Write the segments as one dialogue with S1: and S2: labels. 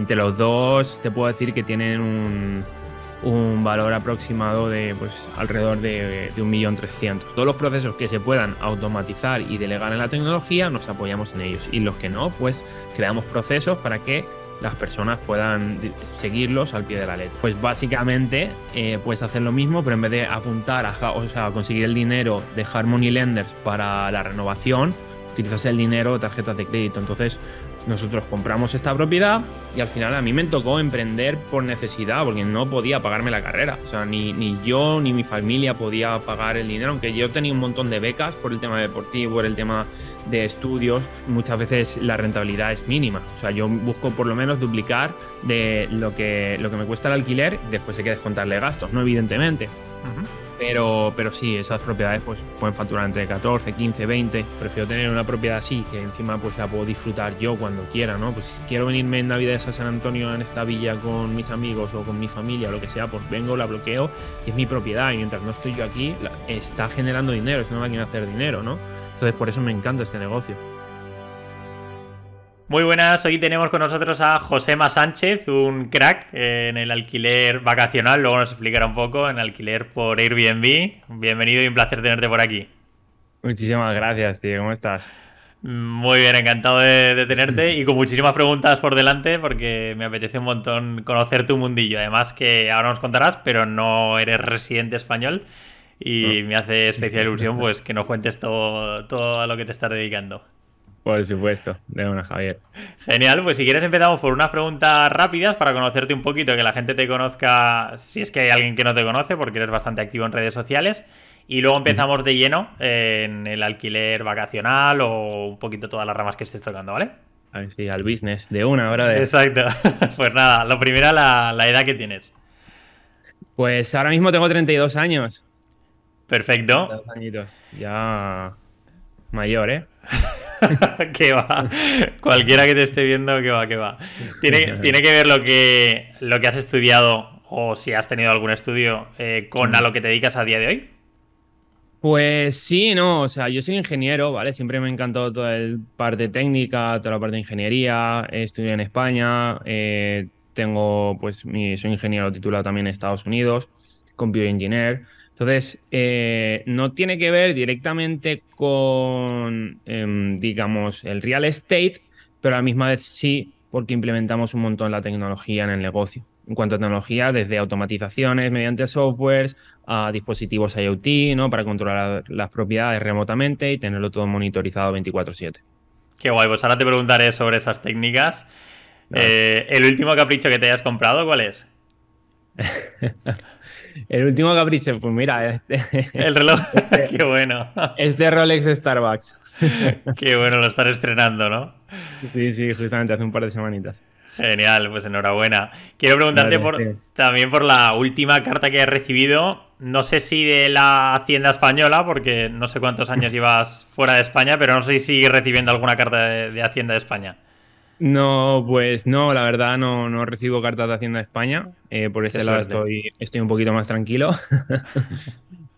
S1: entre los dos te puedo decir que tienen un, valor aproximado de pues, alrededor de, de 1.300.000. Todos los procesos que se puedan automatizar y delegar en la tecnología nos apoyamos en ellos y los que no, pues creamos procesos para que las personas puedan seguirlos al pie de la letra. Pues básicamente eh, puedes hacer lo mismo, pero en vez de apuntar a, conseguir el dinero de Harmony Lenders para la renovación, utilizas el dinero de tarjetas de crédito. Entonces nosotros compramos esta propiedad y al final a mí me tocó emprender por necesidad, porque no podía pagarme la carrera. O sea, ni, yo ni mi familia podía pagar el dinero, aunque yo tenía un montón de becas por el tema deportivo, por el tema de estudios. Muchas veces la rentabilidad es mínima. O sea, yo busco por lo menos duplicar de lo que, lo que me cuesta el alquiler, después hay que descontarle gastos, ¿no? Evidentemente. Pero, pero sí, esas propiedades pues pueden facturar entre 14, 15, 20. Prefiero tener una propiedad así, que encima pues la puedo disfrutar yo cuando quiera, ¿no? Pues si quiero venirme en Navidad a San Antonio en esta villa con mis amigos o con mi familia o lo que sea, pues vengo, la bloqueo y es mi propiedad. Y mientras no estoy yo aquí, está generando dinero, es una máquina de hacer dinero, ¿no? Entonces por eso me encanta este negocio. Muy buenas, hoy tenemos con nosotros a Josema
S2: Sánchez, un crack en el alquiler vacacional, luego nos explicará un poco, en alquiler por Airbnb. Bienvenido y un placer tenerte por aquí. Muchísimas gracias, tío, ¿cómo estás? Muy bien, encantado de, de tenerte y con muchísimas preguntas por delante porque me apetece un montón conocer tu mundillo. Además que ahora nos contarás, pero no eres residente español y me hace especial ilusión pues que nos cuentes todo, todo a lo que te estás dedicando.
S1: Por supuesto, de una, Javier.
S2: Genial, pues si quieres empezamos por unas preguntas rápidas para conocerte un poquito, que la gente te conozca, si es que hay alguien que no te conoce, porque eres bastante activo en redes sociales. Y luego empezamos de lleno en el alquiler vacacional o un poquito todas las ramas que estés tocando, ¿vale?
S1: A sí, al business, de una hora de... Exacto. Pues nada, lo primero, la, edad que tienes. Pues ahora mismo tengo 32 años. Perfecto. 32 Ya mayor,
S2: ¿eh? ¡Qué va. Cualquiera que te esté viendo, qué va, que va. Tiene, que ver lo que, lo que has estudiado o si has tenido algún estudio eh, con a lo que te dedicas a día de hoy.
S1: Pues sí, no, o sea, yo soy ingeniero, ¿vale? Siempre me ha encantado toda la parte técnica, toda la parte de ingeniería, estudié en España, eh, tengo, pues, mi, soy ingeniero titulado también en Estados Unidos, computer engineer, entonces, eh, no tiene que ver directamente con, em, digamos, el real estate, pero a la misma vez sí, porque implementamos un montón la tecnología en el negocio. En cuanto a tecnología, desde automatizaciones mediante softwares a dispositivos IoT, ¿no? Para controlar las propiedades remotamente y tenerlo todo monitorizado 24/7. Qué guay, pues ahora te preguntaré sobre esas técnicas. Eh,
S2: ¿El último capricho que te hayas comprado cuál es?
S1: El último capricho, pues mira. Este, el reloj, este qué bueno. Este Rolex Starbucks. qué bueno lo estar estrenando, ¿no? Sí, sí, justamente hace un par de semanitas. Genial,
S2: pues enhorabuena. Quiero preguntarte por, también por la última carta que has recibido. No sé si de la Hacienda Española, porque no sé cuántos años llevas fuera de España, pero no sé si sigues recibiendo alguna carta de, de Hacienda de España.
S1: No, pues no, la verdad no, no recibo cartas de Hacienda de España. Eh, por ese lado estoy, estoy, un poquito más tranquilo.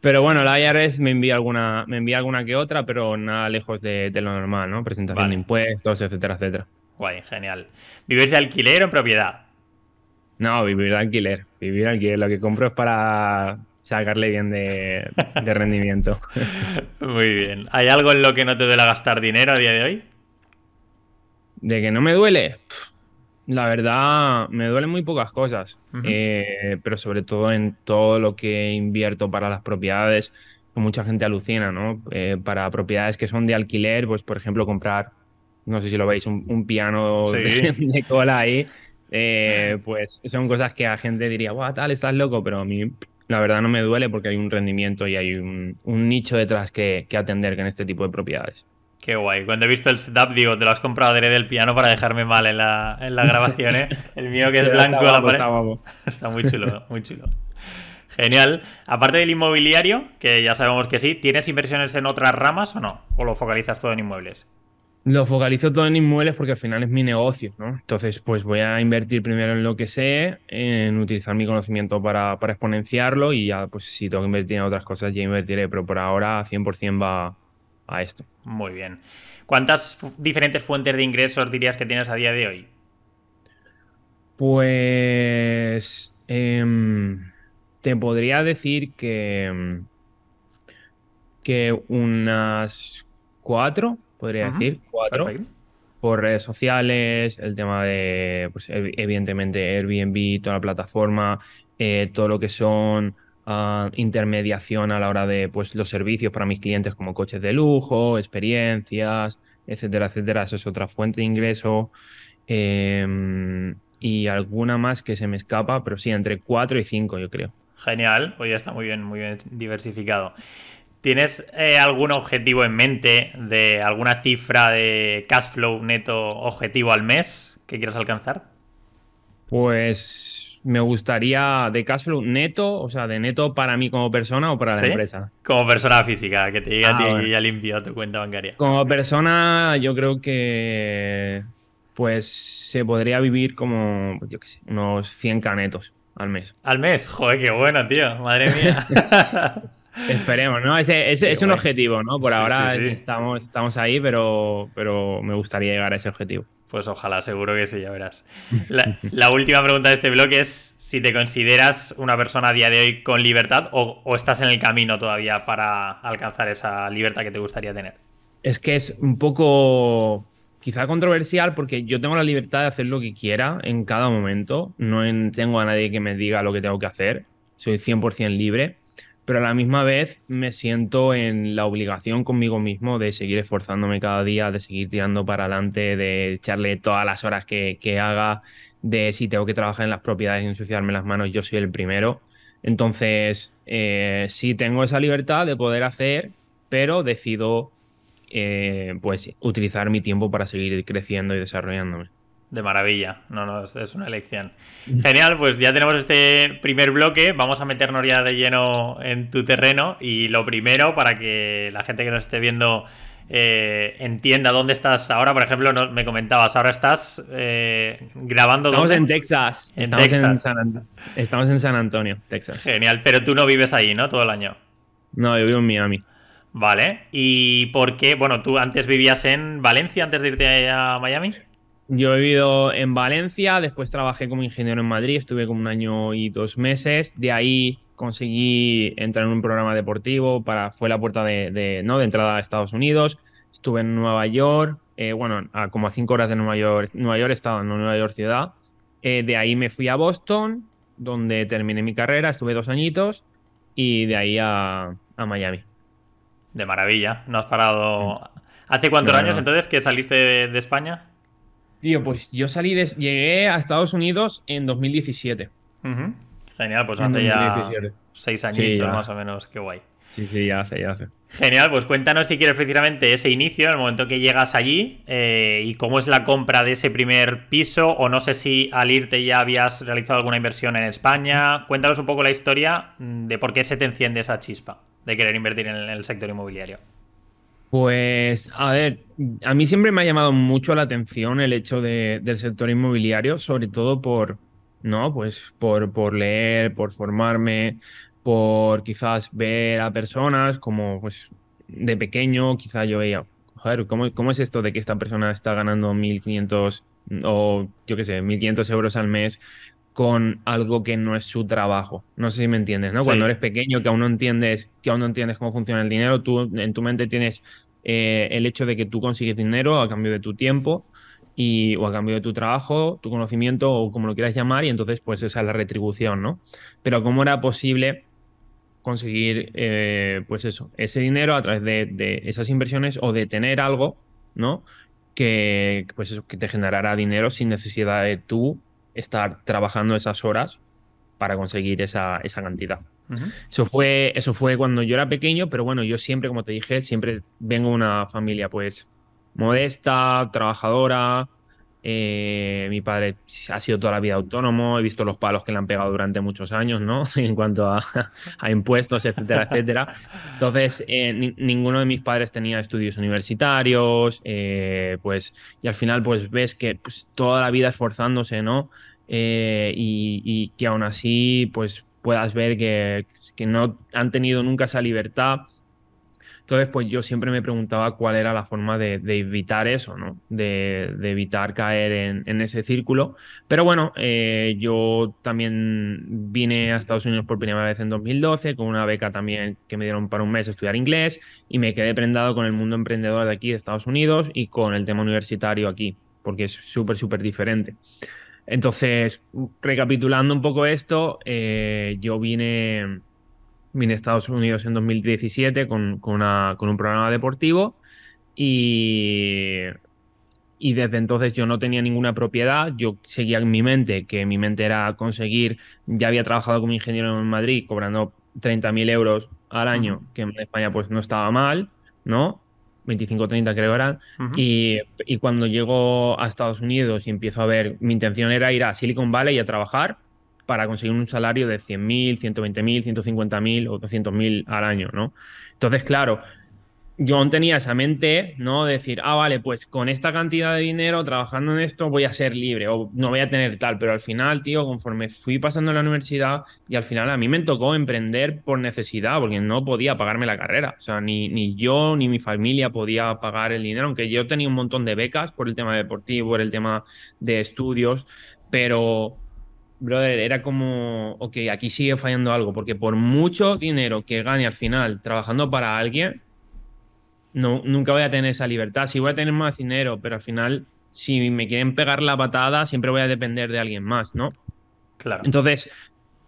S1: pero bueno, la IRS me envía alguna, me envía alguna que otra, pero nada lejos de, lo normal, ¿no? Presentación de impuestos, etcétera, etcétera.
S2: Guay, genial.
S1: ¿Vivir de alquiler o en propiedad? No, vivir de alquiler. Vivir alquiler. Lo que compro es para sacarle bien de, de rendimiento.
S2: Muy bien. ¿Hay algo en lo que no te duela gastar dinero a día de hoy?
S1: de que no me duele, la verdad me duelen muy pocas cosas, eh, pero sobre todo en todo lo que invierto para las propiedades, que mucha gente alucina, ¿no? Eh, para propiedades que son de alquiler, pues por ejemplo comprar, no sé si lo veis, un, piano de, cola ahí, eh, pues son cosas que a gente diría, guau, tal, estás loco, pero a mí la verdad no me duele porque hay un rendimiento y hay un, nicho detrás que, que atender que en este tipo de propiedades.
S2: Qué guay. Cuando he visto el setup, digo, te lo has comprado del piano para dejarme mal en la, en grabación, ¿eh? El mío que es blanco está, muy chulo, muy chulo. Genial. Aparte del inmobiliario, que ya sabemos que sí, ¿tienes inversiones en otras ramas o no? ¿O lo focalizas todo en inmuebles?
S1: Lo focalizo todo en inmuebles porque al final es mi negocio, ¿no? Entonces, pues voy a invertir primero en lo que sé, en utilizar mi conocimiento para, para exponenciarlo y ya, pues si tengo que invertir en otras cosas, ya invertiré, pero por ahora 100% va, esto. Muy bien. ¿Cuántas diferentes fuentes de ingresos dirías que tienes a día de hoy? Pues em, te podría decir que, em, que unas cuatro, podría decir, cuatro. Por redes sociales, el tema de, pues, evidentemente, Airbnb, toda la plataforma, eh, todo lo que son Ah, intermediación a la hora de pues, los servicios para mis clientes como coches de lujo, experiencias, etcétera, etcétera. Eso es otra fuente de ingreso. Em, y alguna más que se me escapa, pero sí, entre 4 y 5 yo creo.
S2: Genial, hoy ya está muy bien, muy bien diversificado. ¿Tienes eh, algún objetivo en mente de alguna cifra de cash flow neto objetivo al mes que quieras alcanzar?
S1: Pues me gustaría de cash neto, o sea, de neto para mí como persona o para la empresa.
S2: Como persona física, que te diga ah, ya limpio tu cuenta bancaria.
S1: Como persona, yo creo que pues se podría vivir como, yo qué sé, unos 100 canetos al mes. Al mes, joder, qué bueno, tío, madre mía. Esperemos, ¿no? es un objetivo, ¿no? Por ahora Estamos, estamos ahí, pero, pero me gustaría llegar a ese objetivo. Pues ojalá, seguro que sí, ya verás.
S2: La, última pregunta de este blog es si te consideras una persona a día de hoy con libertad o, estás en el camino todavía para alcanzar esa libertad que te gustaría tener.
S1: Es que es un poco quizá controversial porque yo tengo la libertad de hacer lo que quiera en cada momento. No tengo a nadie que me diga lo que tengo que hacer. Soy 100% libre pero a la misma vez me siento en la obligación conmigo mismo de seguir esforzándome cada día, de seguir tirando para adelante, de echarle todas las horas que, haga, de si tengo que trabajar en las propiedades y ensuciarme las manos, yo soy el primero. Entonces, eh, sí tengo esa libertad de poder hacer, pero decido eh, pues, utilizar mi tiempo para seguir creciendo y desarrollándome. De
S2: maravilla, no, no, es una elección. Genial, pues ya tenemos este primer bloque, vamos a meternos ya de lleno en tu terreno y lo primero para que la gente que nos esté viendo eh, entienda dónde estás ahora, por ejemplo, no, me comentabas, ahora estás eh, grabando... Estamos en
S1: Texas, estamos, En San Antonio, Texas.
S2: Genial, pero tú no vives ahí, ¿no? Todo el año. No, yo vivo en Miami. Vale, ¿y por qué? Bueno, tú antes vivías en Valencia antes de irte a Miami.
S1: Yo he vivido en Valencia, después trabajé como ingeniero en Madrid, estuve como un año y dos meses. De ahí conseguí entrar en un programa deportivo, para, fue la puerta de, ¿no? de entrada a Estados Unidos. Estuve en Nueva York, eh, bueno, como a cinco horas de Nueva York, Nueva York estado, en Nueva York ciudad. Eh, de ahí me fui a Boston, donde terminé mi carrera, estuve dos añitos, y de ahí a, Miami. De maravilla, no has parado. ¿Hace cuántos años
S2: entonces que saliste de España?
S1: Tío, pues yo salí llegué a Estados Unidos en 2017. Genial, pues hace ya seis añitos más
S2: o menos, qué guay.
S1: Sí, sí, ya hace, ya hace.
S2: Genial, pues cuéntanos si quieres precisamente ese inicio, el momento que llegas allí eh, y cómo es la compra de ese primer piso o no sé si al irte ya habías realizado alguna inversión en España. Cuéntanos un poco la historia de por qué se te enciende esa chispa de querer invertir en el sector inmobiliario.
S1: Pues, a ver, a mí siempre me ha llamado mucho la atención el hecho del sector inmobiliario, sobre todo por, ¿no? Pues por, por leer, por formarme, por quizás ver a personas como, pues, de pequeño, quizás yo veía, joder, ¿cómo, ¿cómo es esto de que esta persona está ganando 1.500 o yo qué sé, 1.500 euros al mes con algo que no es su trabajo. No sé si me entiendes, ¿no? Cuando eres pequeño, que aún no entiendes, que aún no entiendes cómo funciona el dinero, tú en tu mente tienes eh, el hecho de que tú consigues dinero a cambio de tu tiempo o a cambio de tu trabajo, tu conocimiento o como lo quieras llamar, y entonces pues esa es la retribución, ¿no? Pero ¿cómo era posible conseguir eh, pues eso, ese dinero a través de, esas inversiones o de tener algo, ¿no? Que, pues eso, que te generará dinero sin necesidad de tú estar trabajando esas horas para conseguir esa, cantidad. eso, fue, eso fue cuando yo era pequeño, pero bueno, yo siempre, como te dije, siempre vengo de una familia pues modesta, trabajadora, eh, mi padre ha sido toda la vida autónomo, he visto los palos que le han pegado durante muchos años, ¿no? en cuanto a, impuestos, etcétera, etcétera. Entonces, eh, ninguno de mis padres tenía estudios universitarios, eh, pues, y al final, pues, ves que pues, toda la vida esforzándose, ¿no? Y, que aún así, pues, puedas ver que no han tenido nunca esa libertad entonces, pues yo siempre me preguntaba cuál era la forma de, evitar eso, ¿no? De, evitar caer en, ese círculo. Pero bueno, eh, yo también vine a Estados Unidos por primera vez en 2012 con una beca también que me dieron para un mes estudiar inglés y me quedé prendado con el mundo emprendedor de aquí, de Estados Unidos, y con el tema universitario aquí, porque es súper, súper diferente. Entonces, recapitulando un poco esto, eh, yo vine vine a Estados Unidos en 2017 con, con, una, con un programa deportivo y, y, desde entonces yo no tenía ninguna propiedad, yo seguía en mi mente, que mi mente era conseguir, ya había trabajado como ingeniero en Madrid cobrando 30.000 euros al año, que en España pues no estaba mal, ¿no? 25 30 creo eran, y, y, cuando llego a Estados Unidos y empiezo a ver, mi intención era ir a Silicon Valley a trabajar, para conseguir un salario de 100.000, 120.000, 150.000 o 200.000 al año, ¿no? Entonces, claro, yo tenía esa mente, ¿no? De decir, ah, vale, pues con esta cantidad de dinero, trabajando en esto, voy a ser libre o no voy a tener tal. Pero al final, tío, conforme fui pasando la universidad y al final a mí me tocó emprender por necesidad, porque no podía pagarme la carrera. O sea, ni, ni yo ni mi familia podía pagar el dinero, aunque yo tenía un montón de becas por el tema deportivo, por el tema de estudios, pero brother, era como, ok, aquí sigue fallando algo, porque por mucho dinero que gane al final trabajando para alguien, no, nunca voy a tener esa libertad. si voy a tener más dinero, pero al final, si me quieren pegar la patada, siempre voy a depender de alguien más, ¿no? Claro. Entonces,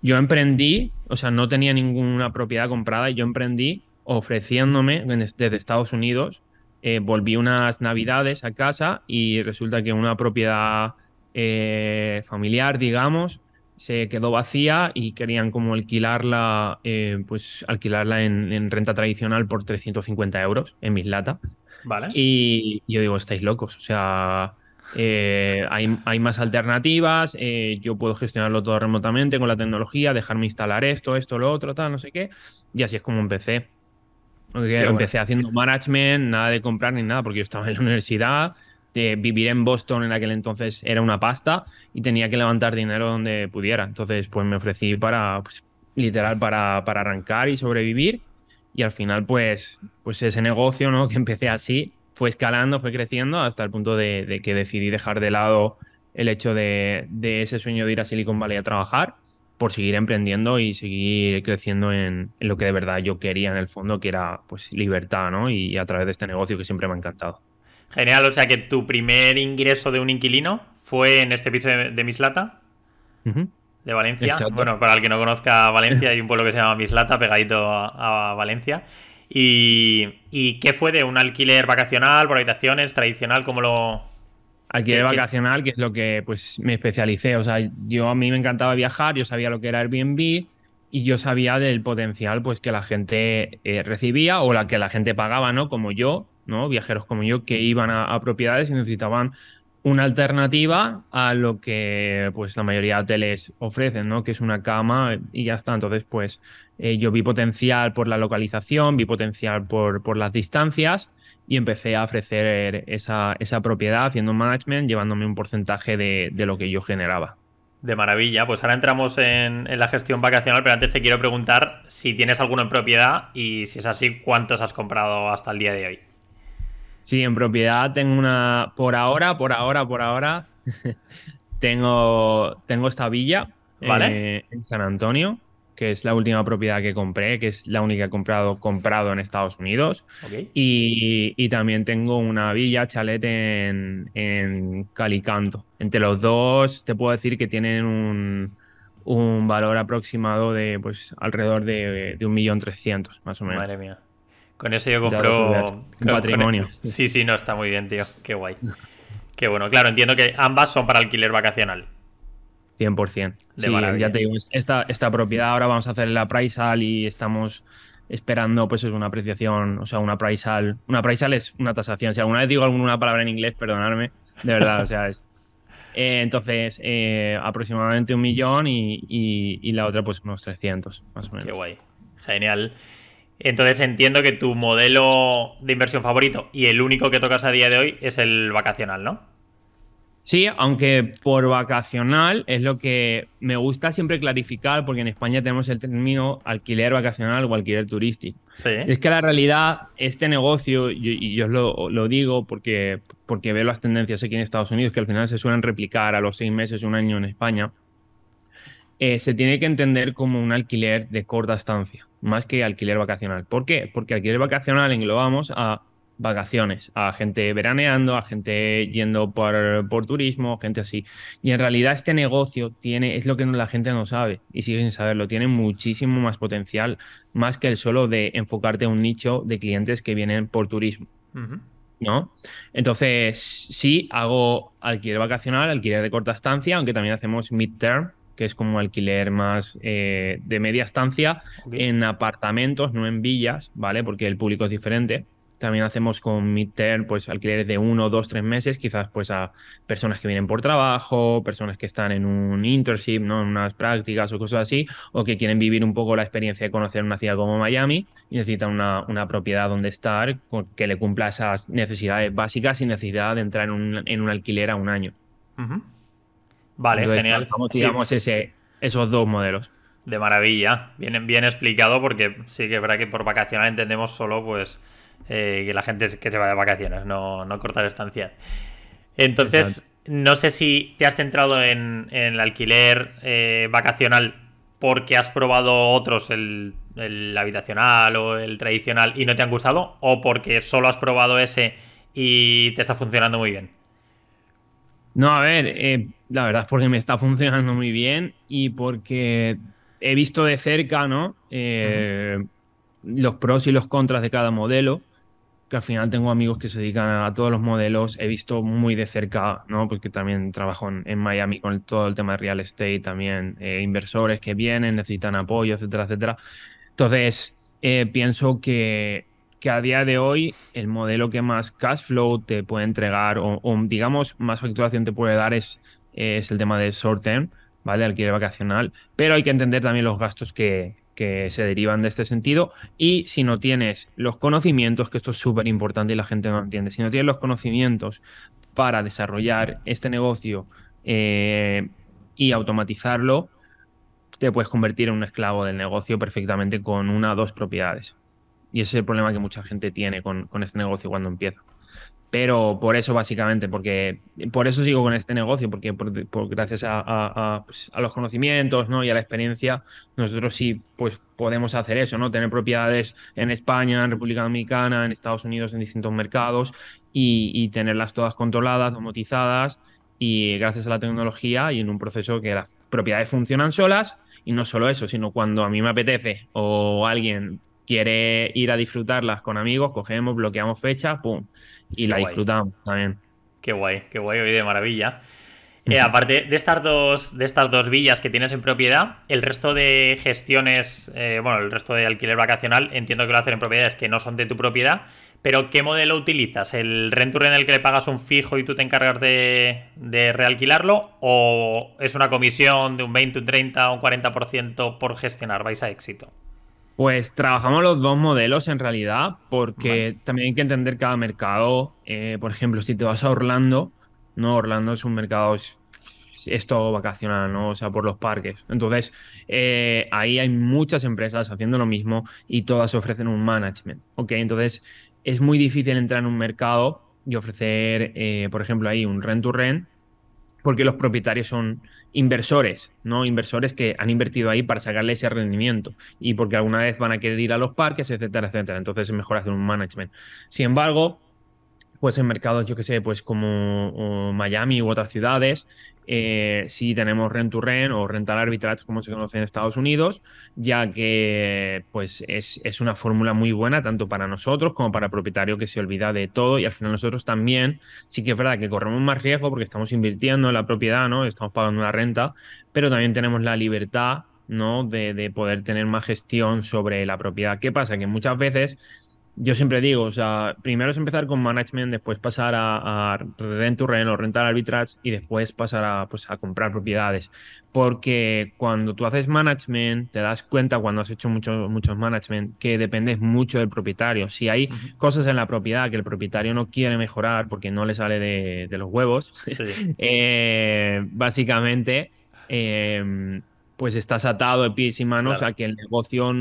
S1: yo emprendí, o sea, no tenía ninguna propiedad comprada y yo emprendí ofreciéndome desde Estados Unidos. Eh, volví unas navidades a casa y resulta que una propiedad eh, familiar, digamos, se quedó vacía y querían como alquilarla, eh, pues alquilarla en, renta tradicional por 350 euros en Mislata. Vale. Y yo digo, estáis locos, o sea, eh, hay, más alternativas, yo puedo gestionarlo todo remotamente con la tecnología, dejarme instalar esto, esto, lo otro, tal, no sé qué. Y así es como empecé. empecé haciendo management, nada de comprar ni nada, porque yo estaba en la universidad, vivir en Boston en aquel entonces era una pasta y tenía que levantar dinero donde pudiera. Entonces, pues me ofrecí para, pues, literal, para, para, arrancar y sobrevivir. Y al final, pues, pues ese negocio, ¿no? Que empecé así, fue escalando, fue creciendo hasta el punto de, que decidí dejar de lado el hecho de, ese sueño de ir a Silicon Valley a trabajar por seguir emprendiendo y seguir creciendo en, lo que de verdad yo quería en el fondo, que era pues libertad, ¿no? y a través de este negocio que siempre me ha encantado.
S2: Genial, o sea que tu primer ingreso de un inquilino fue en este piso de, Mislata, de Valencia. Bueno, para el que no conozca Valencia, hay un pueblo que se llama Mislata, pegadito a, Valencia. Y, qué fue de un alquiler vacacional, por habitaciones, tradicional? ¿Cómo lo...? Alquiler vacacional,
S1: que es lo que pues me especialicé. O sea, yo a mí me encantaba viajar, yo sabía lo que era Airbnb y yo sabía del potencial pues que la gente eh, recibía o la que la gente pagaba, ¿no? Como yo, Viajeros como yo que iban a, propiedades y necesitaban una alternativa a lo que pues la mayoría de hoteles ofrecen, ¿no? Que es una cama y ya está. Entonces, pues eh, yo vi potencial por la localización, vi potencial por, por las distancias y empecé a ofrecer esa, propiedad haciendo management, llevándome un porcentaje de, lo que yo generaba.
S2: De maravilla, pues ahora entramos en, en la gestión vacacional, pero antes te quiero preguntar si tienes alguna en propiedad y si es así, ¿cuántos has comprado hasta el día de hoy?
S1: Sí, en propiedad tengo una. Por ahora, por ahora, por ahora. tengo, tengo esta villa
S2: eh,
S1: en San Antonio, que es la última propiedad que compré, que es la única que he comprado, comprado en Estados Unidos. Y, y, también tengo una villa, chalet en, en, Calicanto. Entre los dos, te puedo decir que tienen un, un valor aproximado de pues alrededor de, de 1.300.000, más o menos. Madre mía.
S2: Con eso yo compro. Un patrimonio. Sí, sí, no, está muy bien, tío. Qué guay. Qué bueno. Claro, entiendo que ambas son para alquiler vacacional.
S1: 100%. De sí, ya te digo, esta, esta propiedad ahora vamos a hacer la appraisal y estamos esperando pues es una apreciación, o sea, una appraisal. Una appraisal es una tasación. Si alguna vez digo alguna palabra en inglés, perdonadme, de verdad, o sea, es... Eh, entonces, eh, aproximadamente un millón y, y, la otra pues unos 300, más o menos. Qué guay.
S2: Genial. Entonces entiendo que tu modelo de inversión favorito y el único que tocas a día de hoy es el vacacional, ¿no?
S1: Sí, aunque por vacacional es lo que me gusta siempre clarificar, porque en España tenemos el término alquiler vacacional o alquiler turístico. Sí. Es que la realidad, este negocio, y yo, lo, digo porque, porque veo las tendencias aquí en Estados Unidos, que al final se suelen replicar a los seis meses, o un año en España, eh, se tiene que entender como un alquiler de corta estancia más que alquiler vacacional. ¿Por qué? Porque alquiler vacacional englobamos a vacaciones, a gente veraneando, a gente yendo por, por, turismo, gente así. Y en realidad este negocio tiene, es lo que la gente no sabe y sigue sin saberlo, tiene muchísimo más potencial, más que el solo de enfocarte a un nicho de clientes que vienen por turismo. ¿No? Entonces, sí, hago alquiler vacacional, alquiler de corta estancia, aunque también hacemos midterm, que es como alquiler más eh, de media estancia en apartamentos, no en villas, ¿vale? Porque el público es diferente. También hacemos con Midterm pues alquileres de uno, dos, tres meses, quizás pues a personas que vienen por trabajo, personas que están en un internship, ¿no? En unas prácticas o cosas así, o que quieren vivir un poco la experiencia de conocer una ciudad como Miami y necesitan una, una propiedad donde estar que le cumpla esas necesidades básicas sin necesidad de entrar en un, alquiler a un año. Vale, genial. esos dos modelos.
S2: De maravilla. Bien, bien explicado porque sí que es verdad que por vacacional entendemos solo pues eh, que la gente que se va de vacaciones, no, no cortar estancia. Entonces, no sé si te has centrado en, el alquiler eh, vacacional porque has probado otros, el, habitacional o el tradicional, y no te han gustado, o porque solo has probado ese y te está funcionando muy bien.
S1: No, a ver, eh, la verdad es porque me está funcionando muy bien y porque he visto de cerca, ¿no? Eh, los pros y los contras de cada modelo. Que al final tengo amigos que se dedican a todos los modelos. He visto muy de cerca, ¿no? Porque también trabajo en, Miami con todo el tema de real estate, también eh, inversores que vienen, necesitan apoyo, etcétera, etcétera. Entonces, pienso que que a día de hoy el modelo que más cash flow te puede entregar o, digamos más facturación te puede dar es, es el tema de short term, ¿vale? Alquiler vacacional, pero hay que entender también los gastos que, se derivan de este sentido y si no tienes los conocimientos, que esto es súper importante y la gente no entiende, si no tienes los conocimientos para desarrollar este negocio eh, y automatizarlo, te puedes convertir en un esclavo del negocio perfectamente con una o dos propiedades. Y ese es el problema que mucha gente tiene con, este negocio cuando empieza. Pero por eso básicamente, porque por eso sigo con este negocio, porque gracias pues, a, los conocimientos ¿no? y a la experiencia, nosotros sí pues, podemos hacer eso, ¿no? Tener propiedades en España, en República Dominicana, en Estados Unidos, en distintos mercados, y, y tenerlas todas controladas, domotizadas, y gracias a la tecnología y en un proceso que las propiedades funcionan solas, y no solo eso, sino cuando a mí me apetece o alguien Quiere ir a disfrutarlas con amigos, cogemos, bloqueamos fechas, pum, y la disfrutamos también. Qué guay, qué guay, hoy de maravilla. Eh, aparte de estas dos de estas
S2: dos villas que tienes en propiedad, el resto de gestiones, eh, bueno, el resto de alquiler vacacional, entiendo que lo hacen en propiedades que no son de tu propiedad, pero ¿qué modelo utilizas? ¿El rent en el que le pagas un fijo y tú te encargas de, de realquilarlo? ¿O es una comisión de un 20, un 30, un 40% por gestionar? ¿Vais a éxito?
S1: Pues trabajamos los dos modelos en realidad, porque también hay que entender cada mercado. Eh, por ejemplo, si te vas a Orlando, no, Orlando es un mercado es, todo vacacional, ¿no? O sea, por los parques. Entonces, eh, ahí hay muchas empresas haciendo lo mismo y todas ofrecen un management. Ok, entonces es muy difícil entrar en un mercado y ofrecer, eh, por ejemplo, ahí un rent to rent, porque los propietarios son inversores, ¿no? Inversores que han invertido ahí para sacarle ese rendimiento y porque alguna vez van a querer ir a los parques, etcétera, etcétera. Entonces es mejor hacer un management. Sin embargo, pues en mercados, yo que sé, pues como Miami u otras ciudades, eh, si tenemos rent to rent o rental arbitrage, como se conoce en Estados Unidos, ya que pues es, una fórmula muy buena tanto para nosotros como para el propietario que se olvida de todo y al final nosotros también, sí que es verdad que corremos más riesgo porque estamos invirtiendo en la propiedad, ¿no? Estamos pagando una renta, pero también tenemos la libertad ¿no? De, de, poder tener más gestión sobre la propiedad. ¿Qué pasa? Que muchas veces yo siempre digo, o sea, primero es empezar con management, después pasar a, rent rentar arbitrage y después pasar pues, a, comprar propiedades. Porque cuando tú haces management, te das cuenta cuando has hecho muchos muchos management que dependes mucho del propietario. Si hay cosas en la propiedad que el propietario no quiere mejorar porque no le sale de, los huevos, eh, básicamente... Em, pues estás atado de pies y manos a que el negocio,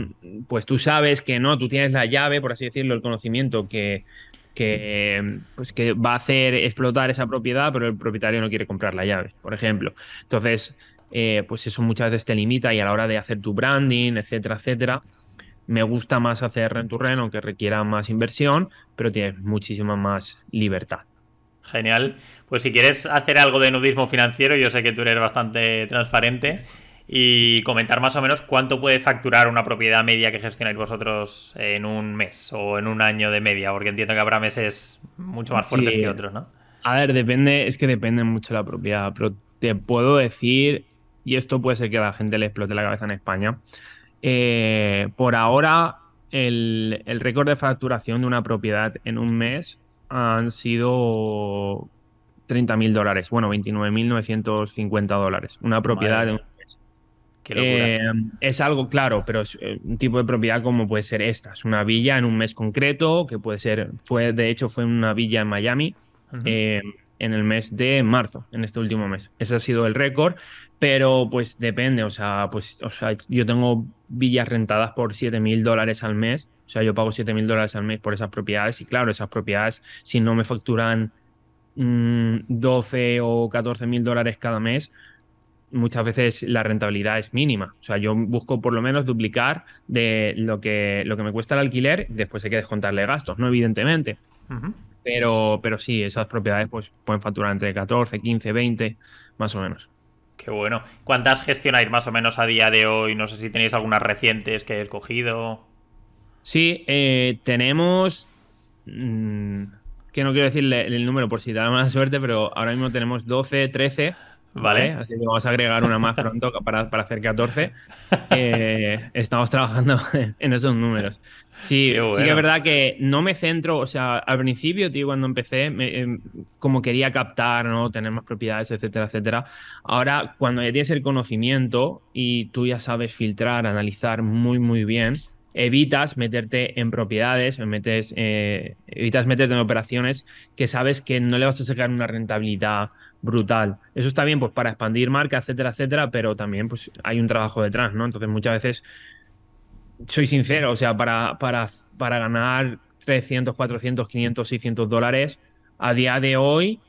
S1: pues tú sabes que no, tú tienes la llave, por así decirlo, el conocimiento que, pues que va a hacer explotar esa propiedad, pero el propietario no quiere comprar la llave, por ejemplo. Entonces, eh, pues eso muchas veces te limita y a la hora de hacer tu branding, etcétera, etcétera, me gusta más hacer rent tu reno, aunque requiera más inversión, pero tienes muchísima más libertad.
S2: Genial. Pues si quieres hacer algo de nudismo financiero, yo sé que tú eres bastante transparente y comentar más o menos cuánto puede facturar una propiedad media que gestionáis vosotros en un mes o en un año de media, porque entiendo que habrá meses mucho más fuertes que otros, ¿no?
S1: A ver, depende, es que depende mucho la propiedad, pero te puedo decir, y esto puede ser que a la gente le explote la cabeza en España, eh, por ahora el, récord de facturación de una propiedad en un mes han sido 30.000 dólares, bueno, 29.950 dólares. Una propiedad eh, es algo claro, pero eh, un tipo de propiedad como puede ser esta. Es una villa en un mes concreto, que puede ser, fue, de hecho, fue una villa en Miami eh, en el mes de marzo, en este último mes. Ese ha sido el récord, pero pues depende. O sea, pues, yo tengo villas rentadas por 7 mil dólares al mes. O sea, yo pago 7 mil dólares al mes por esas propiedades. Y claro, esas propiedades, si no me facturan 12 mm, o 14 mil dólares cada mes, muchas veces la rentabilidad es mínima. O sea, yo busco por lo menos duplicar de lo que, lo que me cuesta el alquiler, después hay que descontarle gastos, ¿no? Evidentemente. pero, pero sí, esas propiedades pues, pueden facturar entre 14, 15, 20, más o menos. Qué bueno. ¿Cuántas
S2: gestionáis más o menos a día de hoy? No sé si tenéis algunas recientes que he escogido...
S1: Sí, eh, tenemos... Mm, que no quiero decirle el número por si da mala suerte, pero ahora mismo tenemos 12, 13 ¿vale? Así que vamos a agregar una más pronto para, para hacer 14. Eh, estamos trabajando en esos números. Sí, es verdad que no me centro, o sea, al principio, tío, cuando empecé, em, como quería captar, ¿no? Tener más propiedades, etcétera, etcétera. Ahora, cuando ya tienes el conocimiento y tú ya sabes filtrar, analizar muy, muy bien, evitas meterte en propiedades, metes, eh, evitas meterte en operaciones que sabes que no le vas a sacar una rentabilidad brutal. Eso está bien, pues para expandir marca, etcétera, etcétera, pero también pues hay un trabajo detrás, ¿no? Entonces muchas veces, soy sincero, o sea, para, para, para ganar 300, 400, 500, 600 dólares, a día de hoy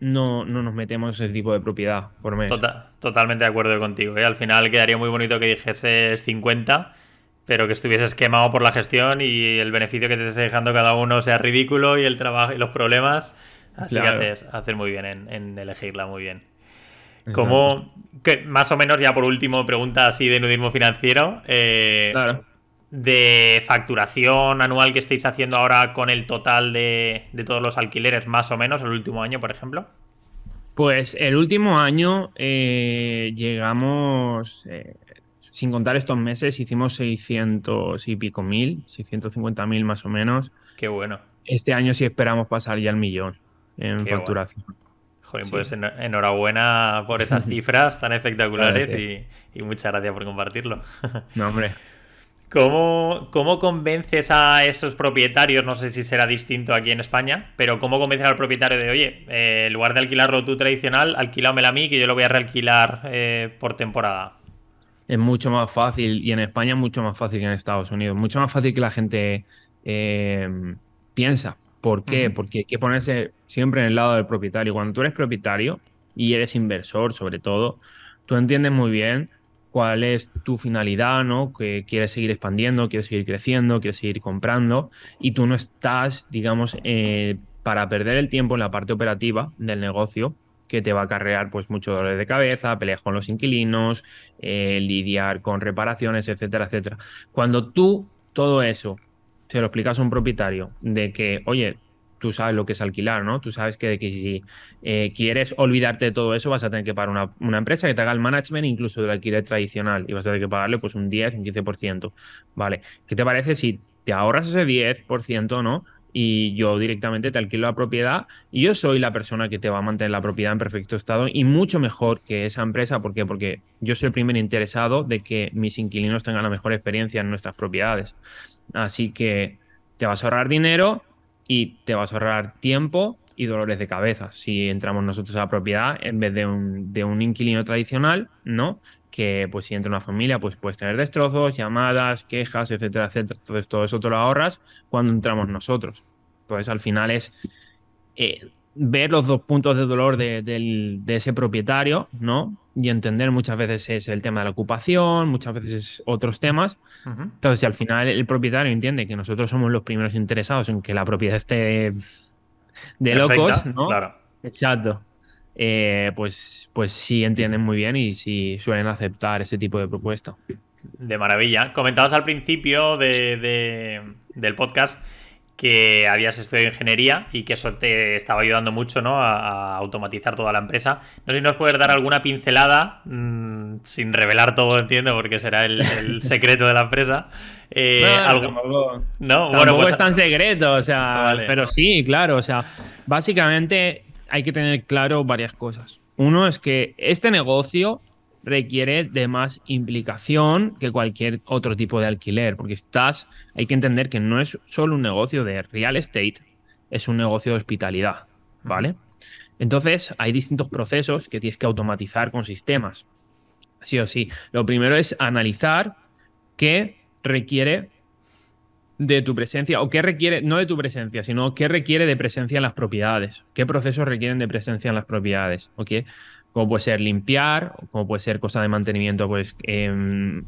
S1: no, no nos metemos ese tipo de propiedad por mes.
S2: Tota, totalmente de acuerdo contigo. y ¿eh? Al final quedaría muy bonito que dijese 50, pero que estuvieses quemado por la gestión y el beneficio que te esté dejando cada uno sea ridículo y el trabajo y los problemas Así que haces, muy bien en, elegirla, muy bien. Como más o menos, ya por último, pregunta así de nudismo financiero. Eh, claro. De facturación anual que estáis haciendo ahora con el total de, todos los alquileres, más o menos, el último año, por ejemplo.
S1: Pues el último año eh, llegamos, eh, sin contar estos meses, hicimos 600 y pico mil, 650 mil más o menos. Qué bueno. Este año sí esperamos pasar ya al millón en facturación.
S2: Joder, pues enhorabuena por esas cifras tan espectaculares y, muchas gracias por compartirlo. No, hombre. ¿Cómo, convences a esos propietarios? No sé si será distinto aquí en España, pero ¿cómo convences al propietario de, oye, eh, en lugar de alquilarlo tú tradicional, alquílamelo a mí que yo lo voy a realquilar eh, por
S1: temporada? Es mucho más fácil y en España es mucho más fácil que en Estados Unidos. Mucho más fácil que la gente eh, piensa. ¿Por qué? Porque hay que ponerse siempre en el lado del propietario. Cuando tú eres propietario y eres inversor sobre todo, tú entiendes muy bien cuál es tu finalidad, ¿no? Que quieres seguir expandiendo, quieres seguir creciendo, quieres seguir comprando y tú no estás, digamos, eh, para perder el tiempo en la parte operativa del negocio que te va a acarrear pues mucho dolor de cabeza, peleas con los inquilinos, eh, lidiar con reparaciones, etcétera, etcétera. Cuando tú todo eso se lo explicas a un propietario de que, oye, tú sabes lo que es alquilar, ¿no? Tú sabes que, que si eh, quieres olvidarte de todo eso, vas a tener que pagar una, empresa que te haga el management incluso del alquiler tradicional y vas a tener que pagarle pues un 10, un 15%. Vale, ¿qué te parece si te ahorras ese 10%, ¿no? y yo directamente te alquilo la propiedad y yo soy la persona que te va a mantener la propiedad en perfecto estado y mucho mejor que esa empresa. ¿Por qué? Porque yo soy el primer interesado de que mis inquilinos tengan la mejor experiencia en nuestras propiedades. Así que te vas a ahorrar dinero y te vas a ahorrar tiempo y dolores de cabeza si entramos nosotros a la propiedad en vez de un, de un inquilino tradicional, ¿no? que pues si entra una familia, pues puedes tener destrozos, llamadas, quejas, etcétera, etcétera. Entonces todo eso te lo ahorras cuando entramos nosotros. Entonces al final es eh, ver los dos puntos de dolor de, ese propietario, ¿no? Y entender muchas veces es el tema de la ocupación, muchas veces es otros temas. Entonces si al final el propietario entiende que nosotros somos los primeros interesados en que la propiedad esté de locos, ¿no? Claro. Exacto. Eh, pues, pues sí entienden muy bien y sí suelen aceptar ese tipo de propuesta.
S2: De maravilla. Comentabas al principio del podcast que habías estudiado ingeniería y que eso te estaba ayudando mucho ¿no? a, automatizar toda la empresa. No sé si nos puedes dar alguna pincelada, mm, sin revelar todo, entiendo, porque será el, secreto de la empresa. Eh, no, ¿no? bueno, pues... es tan
S1: secreto, o sea, pero sí, claro, o sea, básicamente hay que tener claro varias cosas. Uno es que este negocio requiere de más implicación que cualquier otro tipo de alquiler, porque estás, hay que entender que no es solo un negocio de real estate, es un negocio de hospitalidad, ¿vale? Entonces, hay distintos procesos que tienes que automatizar con sistemas. Sí o sí. Lo primero es analizar qué requiere de tu presencia o qué requiere, no de tu presencia, sino qué requiere de presencia en las propiedades, qué procesos requieren de presencia en las propiedades, ¿ok? Como puede ser limpiar, como puede ser cosa de mantenimiento, pues em,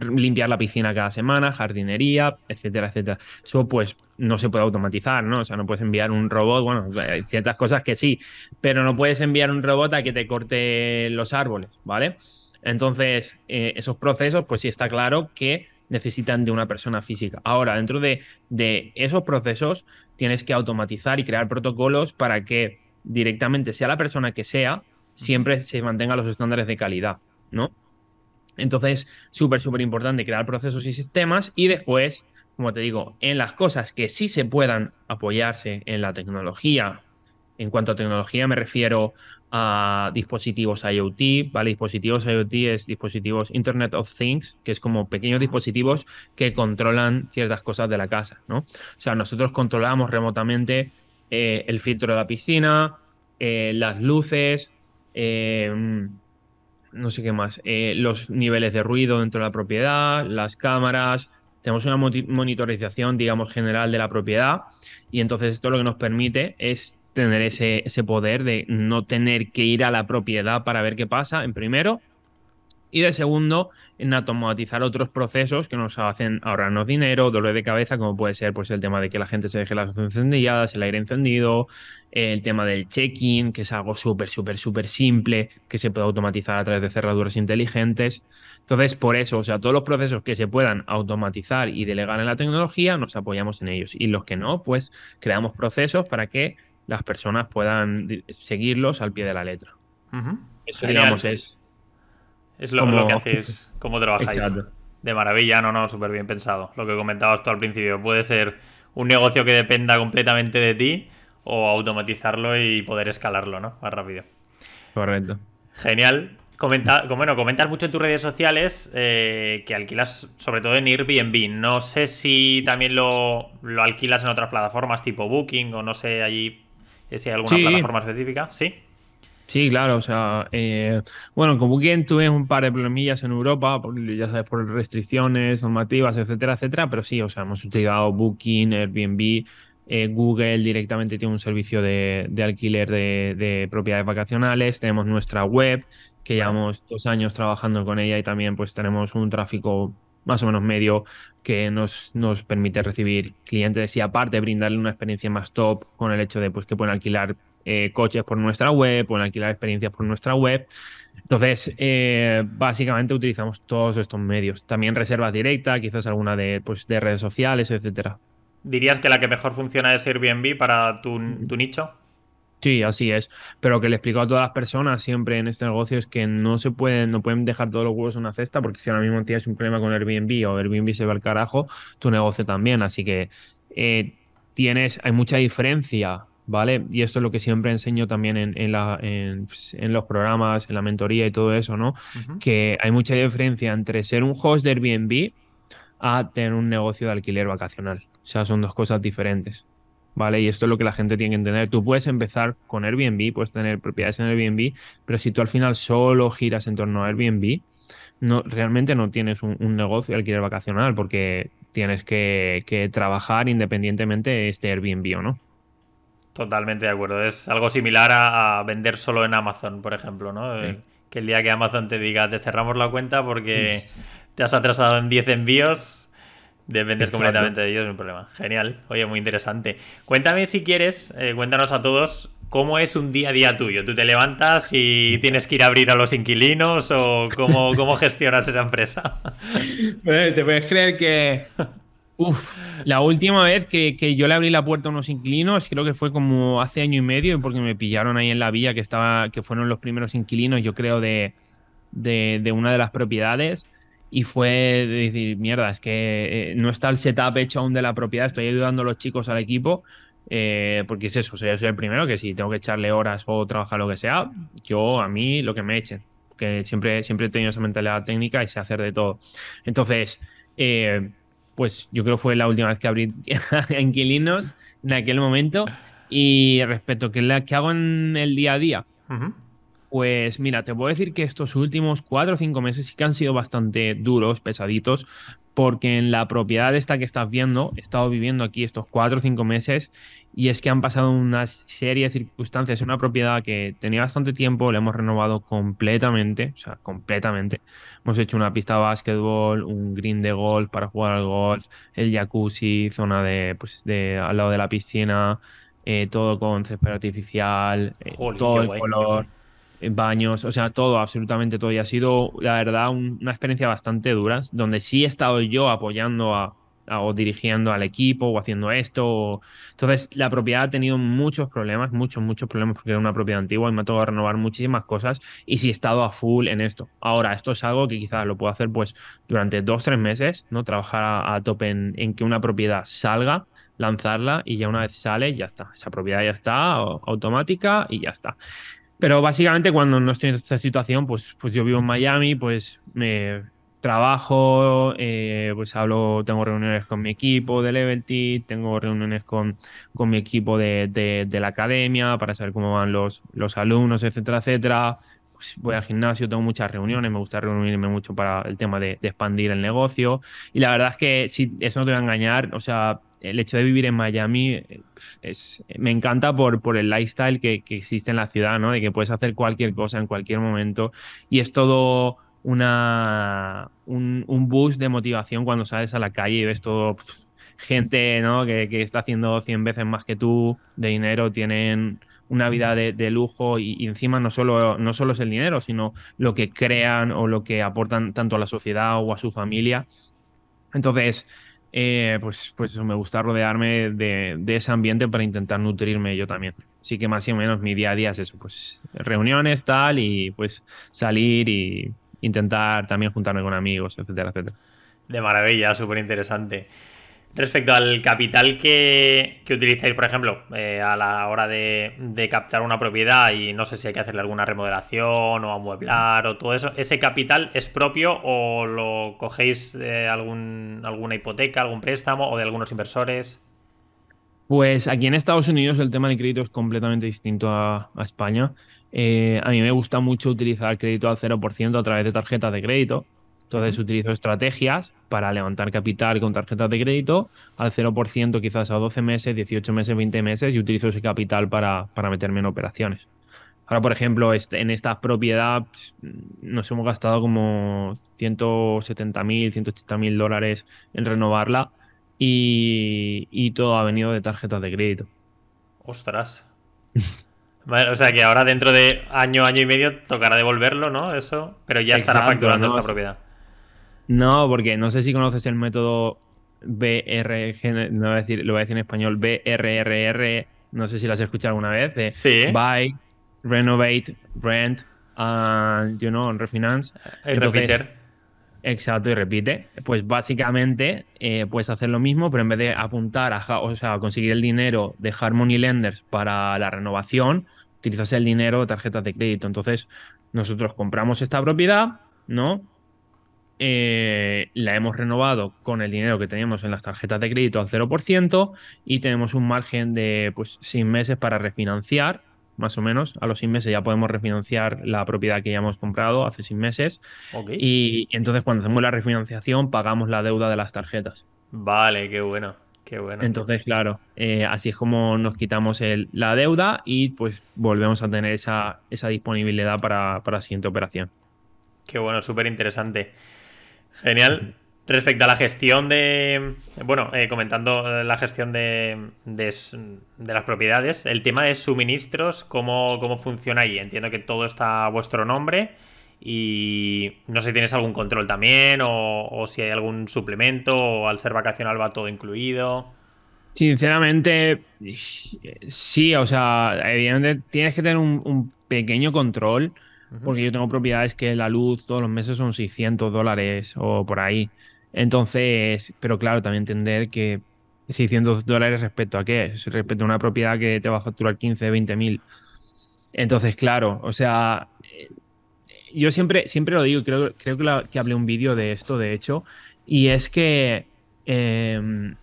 S1: limpiar la piscina cada semana, jardinería, etcétera, etcétera. Eso pues no se puede automatizar, ¿no? O sea, no puedes enviar un robot, bueno, hay ciertas cosas que sí, pero no puedes enviar un robot a que te corte los árboles, ¿vale? Entonces, eh, esos procesos, pues sí está claro que necesitan de una persona física. Ahora, dentro de, esos procesos, tienes que automatizar y crear protocolos para que directamente sea la persona que sea, siempre se mantenga los estándares de calidad, ¿no? Entonces, súper, súper importante crear procesos y sistemas y después, como te digo, en las cosas que sí se puedan apoyarse en la tecnología. En cuanto a tecnología me refiero dispositivos IoT, ¿vale? Dispositivos IoT es dispositivos Internet of Things, que es como pequeños dispositivos que controlan ciertas cosas de la casa, ¿no? O sea, nosotros controlamos remotamente eh, el filtro de la piscina, eh, las luces, eh, no sé qué más, los niveles de ruido dentro de la propiedad, las cámaras, tenemos una monitorización, digamos, general de la propiedad y entonces esto lo que nos permite es tener ese, poder de no tener que ir a la propiedad para ver qué pasa, en primero, y de segundo, en automatizar otros procesos que nos hacen ahorrarnos dinero, dolor de cabeza, como puede ser pues, el tema de que la gente se deje las luces encendidas, el aire encendido, el tema del check-in, que es algo súper, súper, súper simple, que se puede automatizar a través de cerraduras inteligentes. Entonces, por eso, o sea, todos los procesos que se puedan automatizar y delegar en la tecnología, nos apoyamos en ellos. Y los que no, pues creamos procesos para que las personas puedan seguirlos al pie de la letra. Eso, digamos, es. Es lo, que hacéis, cómo trabajáis. Exacto.
S2: De maravilla, no, no, súper bien pensado. Lo que comentabas tú al principio. Puede ser un negocio que dependa completamente de ti o automatizarlo y poder escalarlo, ¿no? Más rápido. Correcto. Genial. Comenta, bueno, comentas mucho en tus redes sociales eh, que alquilas sobre todo en Airbnb. No sé si también lo, lo alquilas en otras plataformas tipo Booking o no sé allí si hay alguna sí. plataforma
S1: específica, sí. Sí, claro, o sea, eh, bueno, con Booking tuve un par de problemillas en Europa, ya sabes, por restricciones normativas, etcétera, etcétera, pero sí, o sea, hemos utilizado Booking, Airbnb, eh, Google directamente tiene un servicio de, alquiler de, de, propiedades vacacionales, tenemos nuestra web, que llevamos dos años trabajando con ella y también pues tenemos un tráfico más o menos medio que nos, nos permite recibir clientes y aparte brindarle una experiencia más top con el hecho de pues, que pueden alquilar eh, coches por nuestra web, pueden alquilar experiencias por nuestra web. Entonces, eh, básicamente utilizamos todos estos medios. También reservas directas, quizás alguna de, pues, de redes sociales, etcétera.
S2: ¿Dirías que la que mejor funciona es Airbnb para tu nicho?
S1: Sí, así es. Pero lo que le explico a todas las personas siempre en este negocio es que no se pueden, no pueden dejar todos los huevos en una cesta, porque si ahora mismo tienes un problema con Airbnb o Airbnb se va al carajo, tu negocio también. Así que eh, tienes, hay mucha diferencia, ¿vale? Y esto es lo que siempre enseño también en, pues, los programas, en la mentoría y todo eso, ¿no? Que hay mucha diferencia entre ser un host de Airbnb a tener un negocio de alquiler vacacional. O sea, son dos cosas diferentes. ¿vale? Y esto es lo que la gente tiene que entender. Tú puedes empezar con Airbnb, puedes tener propiedades en Airbnb, pero si tú al final solo giras en torno a Airbnb, no, realmente no tienes un, negocio de alquiler vacacional porque tienes que, que, trabajar independientemente de este Airbnb o no.
S2: Totalmente de acuerdo. Es algo similar a, vender solo en Amazon, por ejemplo, ¿no? Que el día que Amazon te diga, te cerramos la cuenta porque te has atrasado en 10 envíos, Depender completamente de ellos es un problema. Genial. Oye, muy interesante. Cuéntame si quieres, eh, cuéntanos a todos cómo es un día a día tuyo. ¿Tú te levantas y tienes que ir a abrir a los inquilinos o cómo, cómo gestionas esa empresa?
S1: te puedes creer que... Uf, la última vez que, yo le abrí la puerta a unos inquilinos, creo que fue como hace año y medio, porque me pillaron ahí en la vía que estaba, que fueron los primeros inquilinos, yo creo, de una de las propiedades y fue decir, mierda, es que eh, no está el setup hecho aún de la propiedad, estoy ayudando a los chicos al equipo, eh, porque es eso, yo soy el primero que si tengo que echarle horas o trabajar lo que sea, yo a mí lo que me echen, que siempre, siempre he tenido esa mentalidad técnica y sé hacer de todo. Entonces, eh, pues yo creo que fue la última vez que abrí inquilinos en aquel momento. Y respecto a qué hago en el día a día, pues mira, te puedo decir que estos últimos cuatro o cinco meses sí que han sido bastante duros, pesaditos, porque en la propiedad esta que estás viendo, he estado viviendo aquí estos cuatro o cinco meses y es que han pasado una serie de circunstancias. Una propiedad que tenía bastante tiempo, la hemos renovado completamente, o sea, completamente. Hemos hecho una pista de básquetbol, un green de golf para jugar al golf, el jacuzzi, zona de, pues, de al lado de la piscina, eh, todo con césped artificial, eh, todo el color baños, o sea, todo, absolutamente todo. Y ha sido, la verdad, una experiencia bastante dura, donde sí he estado yo apoyando o dirigiendo al equipo o haciendo esto. Entonces, la propiedad ha tenido muchos problemas, muchos, muchos problemas, porque era una propiedad antigua y me ha tocado renovar muchísimas cosas. Y sí he estado a full en esto. Ahora, esto es algo que quizás lo puedo hacer pues durante dos, tres meses, ¿no? Trabajar a, tope en que una propiedad salga lanzarla y ya una vez sale ya está esa propiedad ya está automática y ya está pero básicamente cuando no estoy en esta situación, pues, pues yo vivo en Miami, pues me trabajo, eh, pues hablo, tengo reuniones con mi equipo de Levelty, tengo reuniones con, con mi equipo de, de, la academia para saber cómo van los, los alumnos, etcétera, etcétera. Pues voy al gimnasio, tengo muchas reuniones, me gusta reunirme mucho para el tema de, de expandir el negocio. Y la verdad es que, si eso no te voy a engañar, o sea, el hecho de vivir en Miami eh, es, eh, me encanta por, por el lifestyle que, existe en la ciudad, ¿no? De que puedes hacer cualquier cosa en cualquier momento y es todo una, un, un boost de motivación cuando sales a la calle y ves todo gente, ¿no? Que, está haciendo 100 veces más que tú de dinero, tienen una vida de, lujo y, encima no solo, no solo es el dinero, sino lo que crean o lo que aportan tanto a la sociedad o a su familia. Entonces, eh, pues, pues me gusta rodearme de, ese ambiente para intentar nutrirme yo también. Así que más o menos mi día a día es eso, pues reuniones, tal, y pues salir y intentar también juntarme con amigos, etcétera, etcétera.
S2: De maravilla, súper interesante. Respecto al capital que, que utilizáis, por ejemplo, eh, a la hora de, captar una propiedad y no sé si hay que hacerle alguna remodelación o amueblar o todo eso, ¿ese capital es propio o lo cogéis de eh, algún, alguna hipoteca, algún préstamo o de algunos inversores?
S1: Pues aquí en Estados Unidos el tema del crédito es completamente distinto a, España. Eh, a mí me gusta mucho utilizar crédito al 0% a través de tarjetas de crédito entonces utilizo estrategias para levantar capital con tarjetas de crédito al 0%, quizás a 12 meses, 18 meses, 20 meses, y utilizo ese capital para, meterme en operaciones. Ahora, por ejemplo, este, en esta propiedad mm, nos hemos gastado como 170.000, 180.000 dólares en renovarla y, todo ha venido de tarjetas de crédito. Ostras.
S2: o sea que ahora dentro de año, año y medio tocará devolverlo, ¿no? Eso, pero ya estará facturando esta propiedad.
S1: No, porque no sé si conoces el método BRG, no voy a decir, lo voy a decir en español, BRRR, no sé si lo has escuchado alguna vez, de buy, renovate, rent, and, you know, refinance. Exacto, y repite. Pues básicamente eh, puedes hacer lo mismo, pero en vez de apuntar a, o conseguir el dinero de Harmony Lenders para la renovación, utilizas el dinero de tarjetas de crédito. Entonces, nosotros compramos esta propiedad, ¿no? Eh, la hemos renovado con el dinero que teníamos en las tarjetas de crédito al 0% y tenemos un margen de pues, 6 meses para refinanciar, más o menos. A los 6 meses ya podemos refinanciar la propiedad que ya hemos comprado hace 6 meses. Y entonces cuando hacemos la refinanciación pagamos la deuda de las tarjetas. Vale, qué bueno. Qué bueno. Entonces, claro, eh, así es como nos quitamos la deuda y pues volvemos a tener esa, disponibilidad para, para la siguiente operación.
S2: Qué bueno, súper interesante. Genial. Respecto a la gestión de. Bueno, eh, comentando eh, la gestión de, de, las propiedades, el tema de suministros, ¿cómo, ¿cómo funciona ahí? Entiendo que todo está a vuestro nombre y no sé si tienes algún control también o, si hay algún suplemento o al ser vacacional va todo incluido.
S1: Sinceramente, sí, o sea, evidentemente tienes que tener un pequeño control porque yo tengo propiedades que la luz todos los meses son 600 dólares o por ahí. Entonces, pero claro, también entender que 600 dólares respecto a qué? Respecto a una propiedad que te va a facturar 15, 20 mil. Entonces, claro, o sea, eh, yo siempre, siempre lo digo, creo, creo que, hablé un vídeo de esto, de hecho, y es que, em,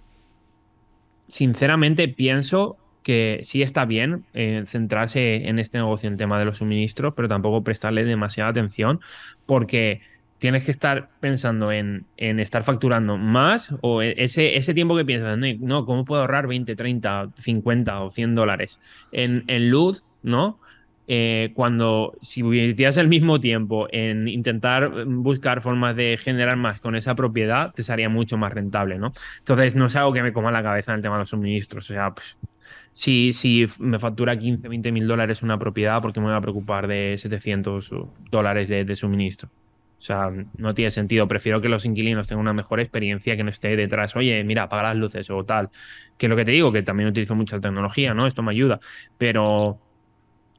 S1: sinceramente, pienso que sí está bien eh, centrarse en este negocio, en tema de los suministros, pero tampoco prestarle demasiada atención porque tienes que estar pensando en, estar facturando más o e, ese, ese tiempo que piensas, no, ¿cómo puedo ahorrar 20, 30, 50 o 100 dólares en, luz, ¿no? Eh, cuando si invirtieras el mismo tiempo en intentar buscar formas de generar más con esa propiedad, te sería mucho más rentable, ¿no? Entonces, no es algo que me coma la cabeza en el tema de los suministros, o sea, pues, si, me factura 15, 20 mil dólares una propiedad, porque me voy a preocupar de 700 dólares de, suministro? O sea, no tiene sentido. Prefiero que los inquilinos tengan una mejor experiencia, que no esté detrás, oye, mira, apaga las luces o tal. Que es lo que te digo, que también utilizo mucha tecnología, ¿no? Esto me ayuda. Pero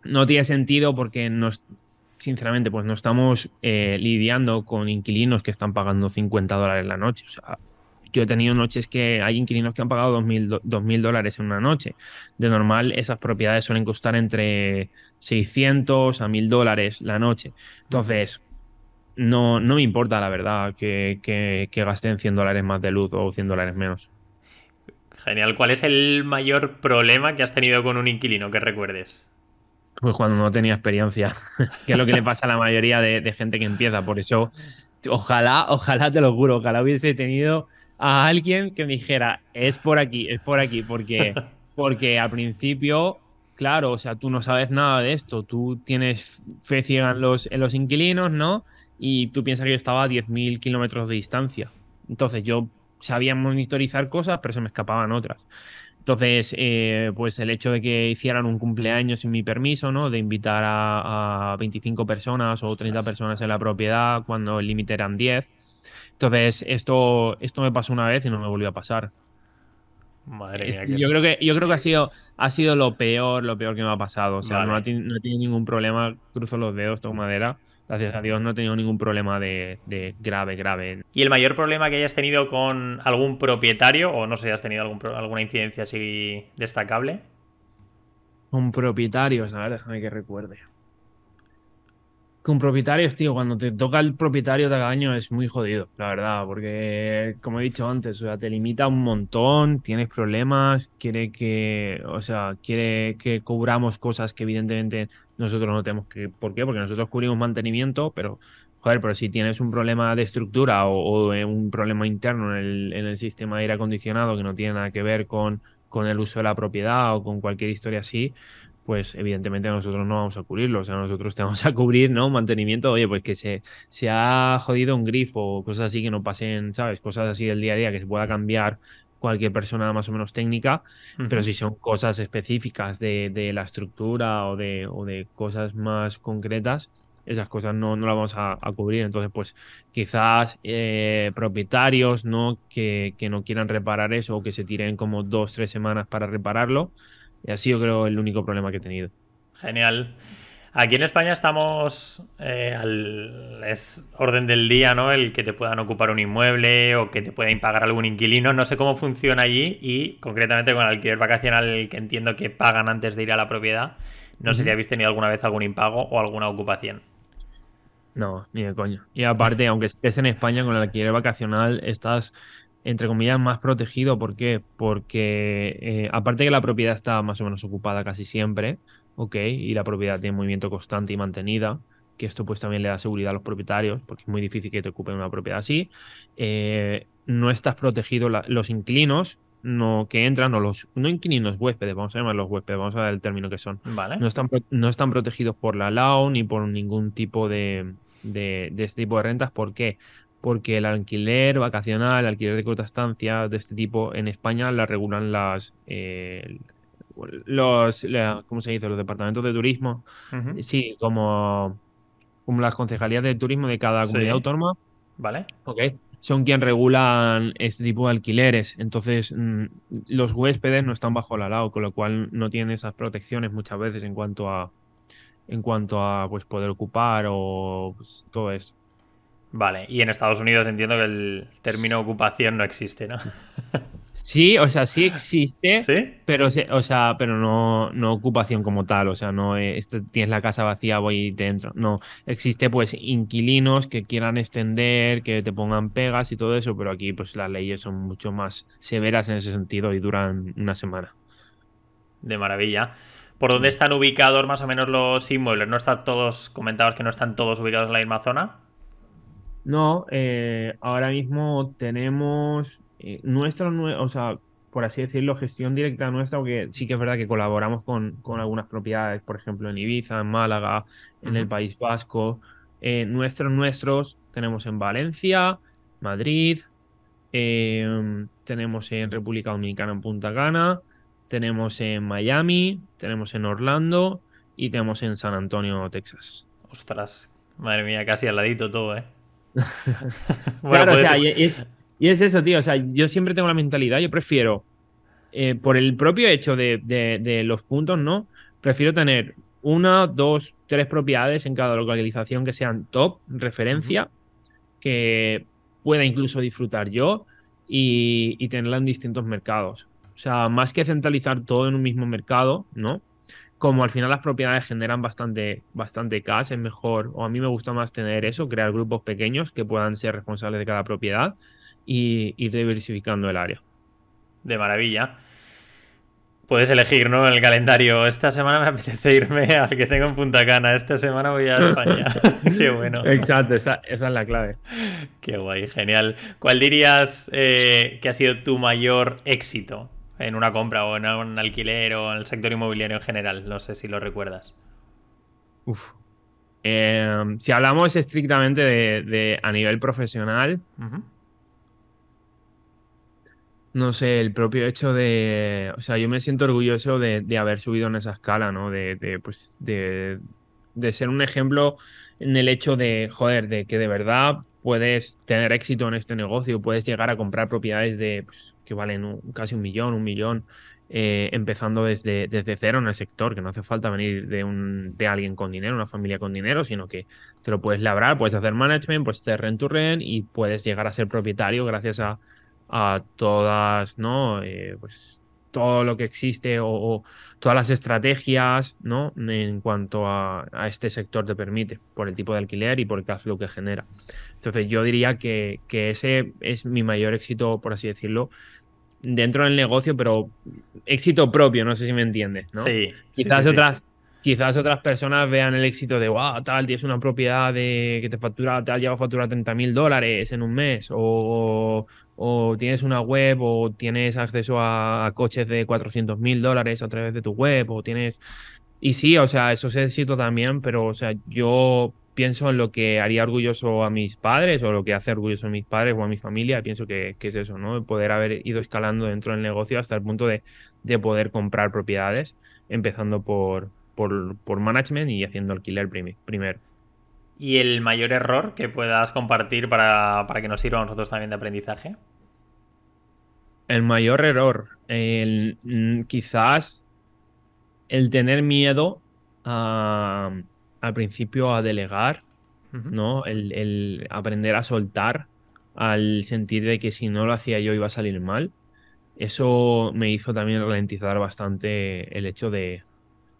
S1: no tiene sentido porque nos, sinceramente, pues no estamos eh, lidiando con inquilinos que están pagando 50 dólares la noche. O sea, yo he tenido noches que hay inquilinos que han pagado 2.000 dólares en una noche. De normal, esas propiedades suelen costar entre 600 a 1.000 dólares la noche. Entonces, no, no me importa, la verdad, que, que, gasten 100 dólares más de luz o 100 dólares menos.
S2: Genial. ¿Cuál es el mayor problema que has tenido con un inquilino que recuerdes?
S1: Pues cuando no tenía experiencia, que es lo que le pasa a la mayoría de gente que empieza. Por eso, ojalá, ojalá te lo juro, ojalá hubiese tenido a alguien que me dijera, es por aquí, es por aquí, porque, porque al principio, claro, o sea, tú no sabes nada de esto, tú tienes fe ciega en los, en los inquilinos, ¿no? Y tú piensas que yo estaba a 10.000 kilómetros de distancia. Entonces yo sabía monitorizar cosas, pero se me escapaban otras. Entonces, eh, pues el hecho de que hicieran un cumpleaños sin mi permiso, ¿no? De invitar a, 25 personas o 30 personas en la propiedad cuando el límite eran 10, entonces, esto, esto me pasó una vez y no me volvió a pasar.
S2: Madre mía, yo
S1: creo que yo creo que ha sido ha sido lo peor lo peor que me ha pasado o sea no, he tenido ningún problema cruzo los dedos toco madera gracias a Dios no he tenido ningún problema de, grave grave y el
S2: mayor problema que hayas tenido con algún propietario o no sé si has tenido algún, alguna incidencia así destacable
S1: con propietarios a ver déjame que recuerde con propietarios, tío, cuando te toca el propietario cada año es muy jodido, la verdad, porque como he dicho antes, o sea, te limita un montón, tienes problemas, quiere que, o sea, quiere que cobramos cosas que evidentemente nosotros no tenemos que, ¿por qué? Porque nosotros cubrimos mantenimiento, pero joder, pero si tienes un problema de estructura o, un problema interno en el, sistema de aire acondicionado que no tiene nada que ver con, con el uso de la propiedad o con cualquier historia así, pues evidentemente nosotros no vamos a cubrirlo, o sea, nosotros tenemos a cubrir, ¿no? Mantenimiento, oye, pues que se, se ha jodido un grifo, o cosas así que no pasen, ¿sabes? Cosas así del día a día que se pueda cambiar cualquier persona más o menos técnica, pero si son cosas específicas de, la estructura o de, o de, cosas más concretas, esas cosas no, no las vamos a, cubrir. Entonces, pues quizás eh, propietarios ¿no? Que, que, no quieran reparar eso o que se tiren como dos, tres semanas para repararlo, y así yo creo, el único problema que he tenido. Genial.
S2: Aquí en España estamos eh, es orden del día, ¿no? El que te puedan ocupar un inmueble o que te puedan impagar algún inquilino. No sé cómo funciona allí y concretamente con el alquiler vacacional que entiendo que pagan antes de ir a la propiedad. No sé si habéis tenido alguna vez algún impago o alguna ocupación.
S1: No, ni de coño. Y aparte, aunque estés en España con el alquiler vacacional, estás entre comillas, más protegido. ¿Por qué? Porque eh, aparte que la propiedad está más o menos ocupada casi siempre, ¿ok? Y la propiedad tiene movimiento constante y mantenida, que esto pues también le da seguridad a los propietarios, porque es muy difícil que te ocupen una propiedad así. Eh, no estás protegido los inquilinos, no, que entran, o los no inquilinos huéspedes, vamos a llamar los huéspedes, vamos a dar el término que son. Vale. No están, no están protegidos por la LAO ni por ningún tipo de, de, de, este tipo de rentas. ¿Por qué? porque el alquiler vacacional, el alquiler de corta estancia de este tipo en España la regulan las eh, los ¿cómo se dice? los departamentos de turismo. Sí, como, las concejalías de turismo de cada comunidad autónoma. ¿Vale? Ok. Son quien regulan este tipo de alquileres. Entonces, mm, los huéspedes no están bajo la LAO, con lo cual no tienen esas protecciones muchas veces en cuanto a en cuanto a pues poder ocupar o pues, todo eso. Vale,
S2: y en Estados Unidos entiendo que el término ocupación no existe, ¿no?
S1: Sí, o sea, sí existe, pero o sea, pero no, no ocupación como tal, o sea, no eh, este, tienes la casa vacía, voy dentro, no, existe pues inquilinos que quieran extender, que te pongan pegas y todo eso, pero aquí pues las leyes son mucho más severas en ese sentido y duran una semana.
S2: De maravilla. ¿Por dónde están ubicados más o menos los inmuebles? ¿No están todos, comentados que no están todos ubicados en la misma zona?
S1: No, eh, ahora mismo tenemos eh, o sea, por así decirlo, gestión directa nuestra, aunque sí que es verdad que colaboramos con, algunas propiedades, por ejemplo, en Ibiza, en Málaga, en el País Vasco. Eh, nuestros, nuestros, tenemos en Valencia, Madrid, em, tenemos en República Dominicana, en Punta Cana, tenemos en Miami, tenemos en Orlando y tenemos en San Antonio, Texas. Ostras, madre mía, casi al ladito todo, ¿eh? claro, o sea, y es, eso, tío. O sea, yo siempre tengo la mentalidad, yo prefiero, eh, por el propio hecho de, los puntos, ¿no? Prefiero tener una, dos, tres propiedades en cada localización que sean top, referencia, que pueda incluso disfrutar yo y, y tenerla en distintos mercados. O sea, más que centralizar todo en un mismo mercado, ¿no? como al final las propiedades generan bastante, bastante cash, es mejor, o a mí me gusta más tener eso, crear grupos pequeños que puedan ser responsables de cada propiedad y ir diversificando el área. De maravilla.
S2: Puedes elegir, ¿no? El calendario. Esta semana me apetece irme al que tengo en Punta Cana. Esta semana voy a España. Qué bueno. Exacto, esa, es la clave. Qué guay, genial. ¿Cuál dirías eh, que ha sido tu mayor éxito en una compra o en un alquiler o en el sector inmobiliario en general. No sé si lo recuerdas.
S1: Uf. Em, si hablamos estrictamente de, a nivel profesional, no sé, el propio hecho de. O sea, yo me siento orgulloso de, haber subido en esa escala, ¿no? De, pues, de, ser un ejemplo en el hecho de, joder, de que de verdad puedes tener éxito en este negocio, puedes llegar a comprar propiedades de pues, que valen casi un millón, un millón, eh, empezando desde, desde cero en el sector, que no hace falta venir de, un, de alguien con dinero, una familia con dinero, sino que te lo puedes labrar, puedes hacer management, puedes hacer rent to rent y puedes llegar a ser propietario gracias a, a todas, ¿no? Eh, pues todo lo que existe o, todas las estrategias, ¿no? En cuanto a, este sector te permite, por el tipo de alquiler y por el cash flow que genera. Entonces yo diría que, ese es mi mayor éxito, por así decirlo, dentro del negocio, pero éxito propio, no sé si me entiendes, Sí. Quizás otras... Quizás otras personas vean el éxito de, wow, tal, tienes una propiedad de que te factura, tal, lleva a facturar 30 mil dólares en un mes, o, o tienes una web o tienes acceso a, coches de 400 mil dólares a través de tu web o tienes... Y sí, o sea, eso es éxito también, pero o sea, yo pienso en lo que haría orgulloso a mis padres o lo que hace orgulloso a mis padres o a mi familia, pienso que, es eso, ¿no? Poder haber ido escalando dentro del negocio hasta el punto de, de poder comprar propiedades, empezando por, por, por management y haciendo alquiler primero. ¿Y el mayor error que puedas compartir para, para que nos sirva a
S2: nosotros también de aprendizaje?
S1: el mayor error, mm, quizás el tener miedo al principio a delegar, ¿no? El, aprender a soltar, al sentir de que si no lo hacía yo iba a salir mal. Eso me hizo también ralentizar bastante el hecho de,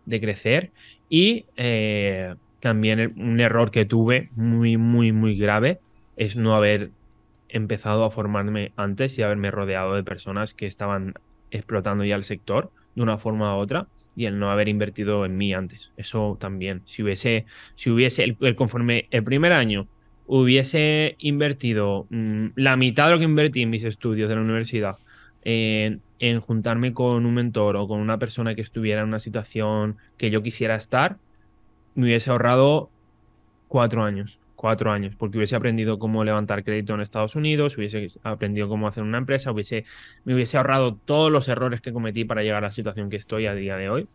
S1: crecer. Y eh, también un error que tuve muy, muy, muy grave es no haber empezado a formarme antes y haberme rodeado de personas que estaban explotando ya el sector de una forma u otra y el no haber invertido en mí antes. Eso también. Si hubiese, si hubiese, el, conforme el primer año hubiese invertido mm, la mitad de lo que invertí en mis estudios de la universidad en juntarme con un mentor o con una persona que estuviera en una situación que yo quisiera estar, me hubiese ahorrado cuatro años cuatro años, porque hubiese aprendido cómo levantar crédito en Estados Unidos, hubiese aprendido cómo hacer una empresa, hubiese, me hubiese ahorrado todos los errores que cometí para llegar a la situación que estoy a día de hoy.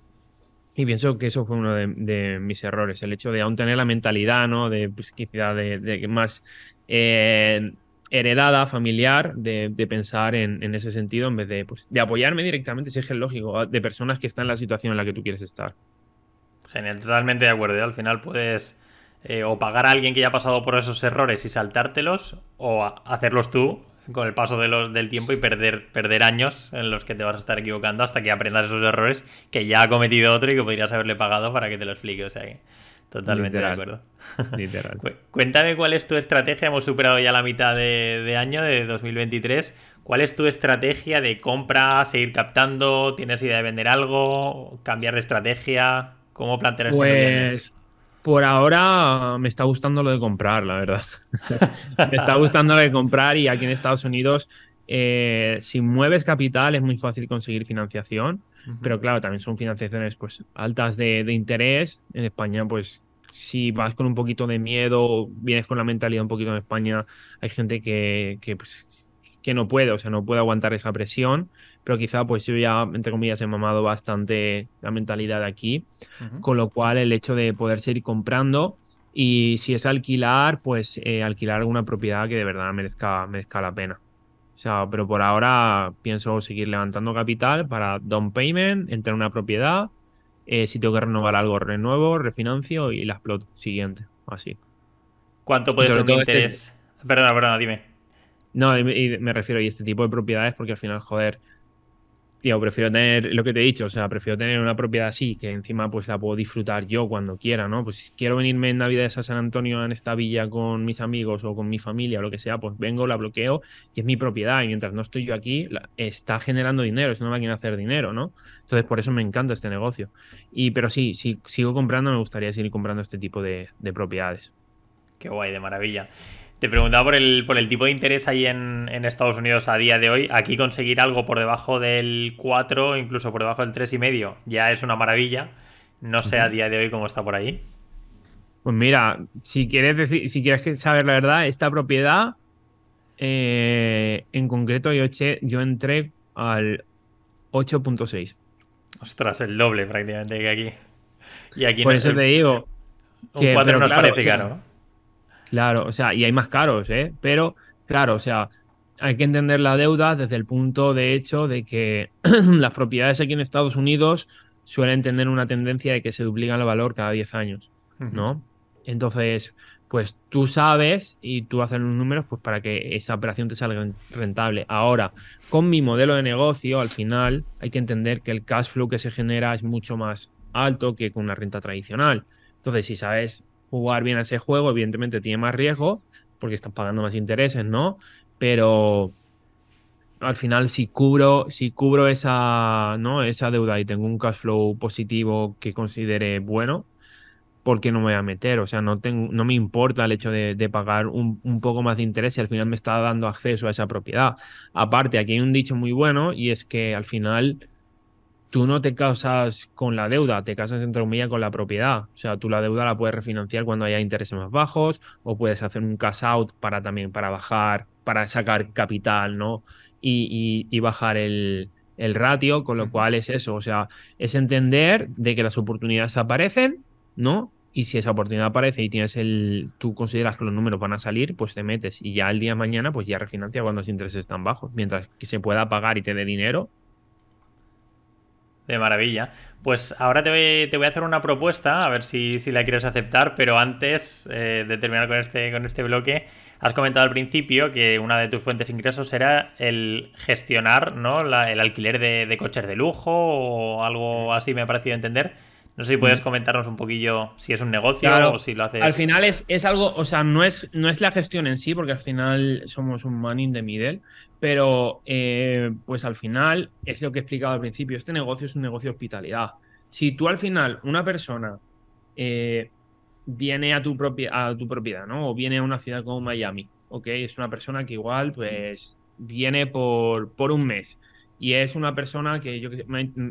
S1: Y pienso que eso fue uno de, mis errores, el hecho de aún tener la mentalidad, ¿no? De, pues, quizá de, más eh, heredada, familiar, de, pensar en, ese sentido, en vez de, pues, de apoyarme directamente, si es que es lógico, de personas que están en la situación en la que tú quieres estar. Genial, totalmente
S2: de acuerdo. Y al final puedes eh, o pagar a alguien que ya ha pasado por esos errores y saltártelos, o hacerlos tú con el paso de del tiempo y perder, perder años en los que te vas a estar equivocando hasta que aprendas esos errores que ya ha cometido otro y que podrías haberle pagado para que te lo explique. O sea totalmente de acuerdo. cuéntame cuál es tu estrategia. Hemos superado ya la mitad de, año, de 2023. ¿Cuál es tu estrategia de compra? ¿Seguir captando? ¿Tienes idea de vender algo? ¿Cambiar de estrategia? ¿Cómo plantear este Pues
S1: por ahora me está gustando lo de comprar, la verdad. me está gustando lo de comprar y aquí en Estados Unidos, eh, si mueves capital es muy fácil conseguir financiación, pero claro, también son financiaciones pues altas de, interés. En España, pues si vas con un poquito de miedo, vienes con la mentalidad un poquito en España, hay gente que, que pues, no puede, o sea, no puede aguantar esa presión pero quizá pues yo ya, entre comillas, he mamado bastante la mentalidad de aquí, con lo cual el hecho de poder seguir comprando y si es alquilar, pues eh, alquilar alguna propiedad que de verdad merezca, merezca la pena. O sea, pero por ahora pienso seguir levantando capital para down payment, entrar en una propiedad, eh, si tengo que renovar algo, renuevo, refinancio y la plot siguiente. Así.
S2: ¿Cuánto puede ser mi este interés? Perdona,
S1: dime. No, me refiero a este tipo de propiedades porque al final, joder, o prefiero tener lo que te he dicho, o sea, prefiero tener una propiedad así, que encima pues la puedo disfrutar yo cuando quiera, ¿no? Pues si quiero venirme en Navidades a San Antonio en esta villa con mis amigos o con mi familia o lo que sea, pues vengo, la bloqueo que es mi propiedad. Y mientras no estoy yo aquí, está generando dinero, es una máquina hacer dinero, ¿no? Entonces por eso me encanta este negocio. Y pero sí, si sigo comprando, me gustaría seguir comprando este tipo de, de propiedades. Qué guay, de maravilla.
S2: Te preguntaba por el, por el tipo de interés ahí en, Estados Unidos a día de hoy. Aquí conseguir algo por debajo del 4, incluso por debajo del 3,5, ya es una maravilla. No sé a día de hoy cómo está por
S1: ahí. Pues mira, si quieres, decir, si quieres saber la verdad, esta propiedad eh, en concreto yo, yo entré al 8.6. Ostras, el doble prácticamente que aquí. Y aquí Por eso te digo. Un que, 4 nos parece caro. Claro, o sea, y hay más caros, ¿eh? Pero, claro, o sea, hay que entender la deuda desde el punto de hecho de que las propiedades aquí en Estados Unidos suelen tener una tendencia de que se duplica el valor cada 10 años, ¿no? Entonces, pues tú sabes y tú haces los números pues para que esa operación te salga rentable. Ahora, con mi modelo de negocio, al final hay que entender que el cash flow que se genera es mucho más alto que con una renta tradicional. Entonces, si sabes jugar bien a ese juego, evidentemente tiene más riesgo, porque estás pagando más intereses, ¿no? Pero al final, si cubro, si cubro esa, ¿no? esa deuda y tengo un cash flow positivo que considere bueno, ¿por qué no me voy a meter? O sea, no, tengo, no me importa el hecho de, pagar un, poco más de interés y al final me está dando acceso a esa propiedad. Aparte, aquí hay un dicho muy bueno y es que al final tú no te casas con la deuda, te casas entre comillas con la propiedad. O sea, tú la deuda la puedes refinanciar cuando haya intereses más bajos o puedes hacer un cash out para también, para bajar, para sacar capital, ¿no? Y, bajar el, el, ratio, con lo cual es eso, o sea, es entender de que las oportunidades aparecen, ¿no? Y si esa oportunidad aparece y tienes el, tú consideras que los números van a salir, pues te metes y ya el día de mañana, pues ya refinancia cuando los intereses están bajos. Mientras que se pueda pagar y te dé dinero, de maravilla. Pues ahora te voy, a hacer una propuesta, a ver si,
S2: si la quieres aceptar, pero antes eh, de terminar con este, con este bloque, has comentado al principio que una de tus fuentes de ingresos era el gestionar ¿no? el alquiler de, coches de lujo o algo mm. así, me ha parecido entender. No sé si puedes mm. comentarnos un poquillo si es un negocio o si lo haces. Al final
S1: es, es algo, o sea, no es, no es la gestión en sí, porque al final somos un man in the middle, pero eh, pues al final es lo que he explicado al principio. Este negocio es un negocio de hospitalidad. Si tú al final, una persona eh, viene a tu, propia, a tu propiedad, ¿no? O viene a una ciudad como Miami, ¿ok? Es una persona que igual, pues, viene por, por un mes y es una persona que yo,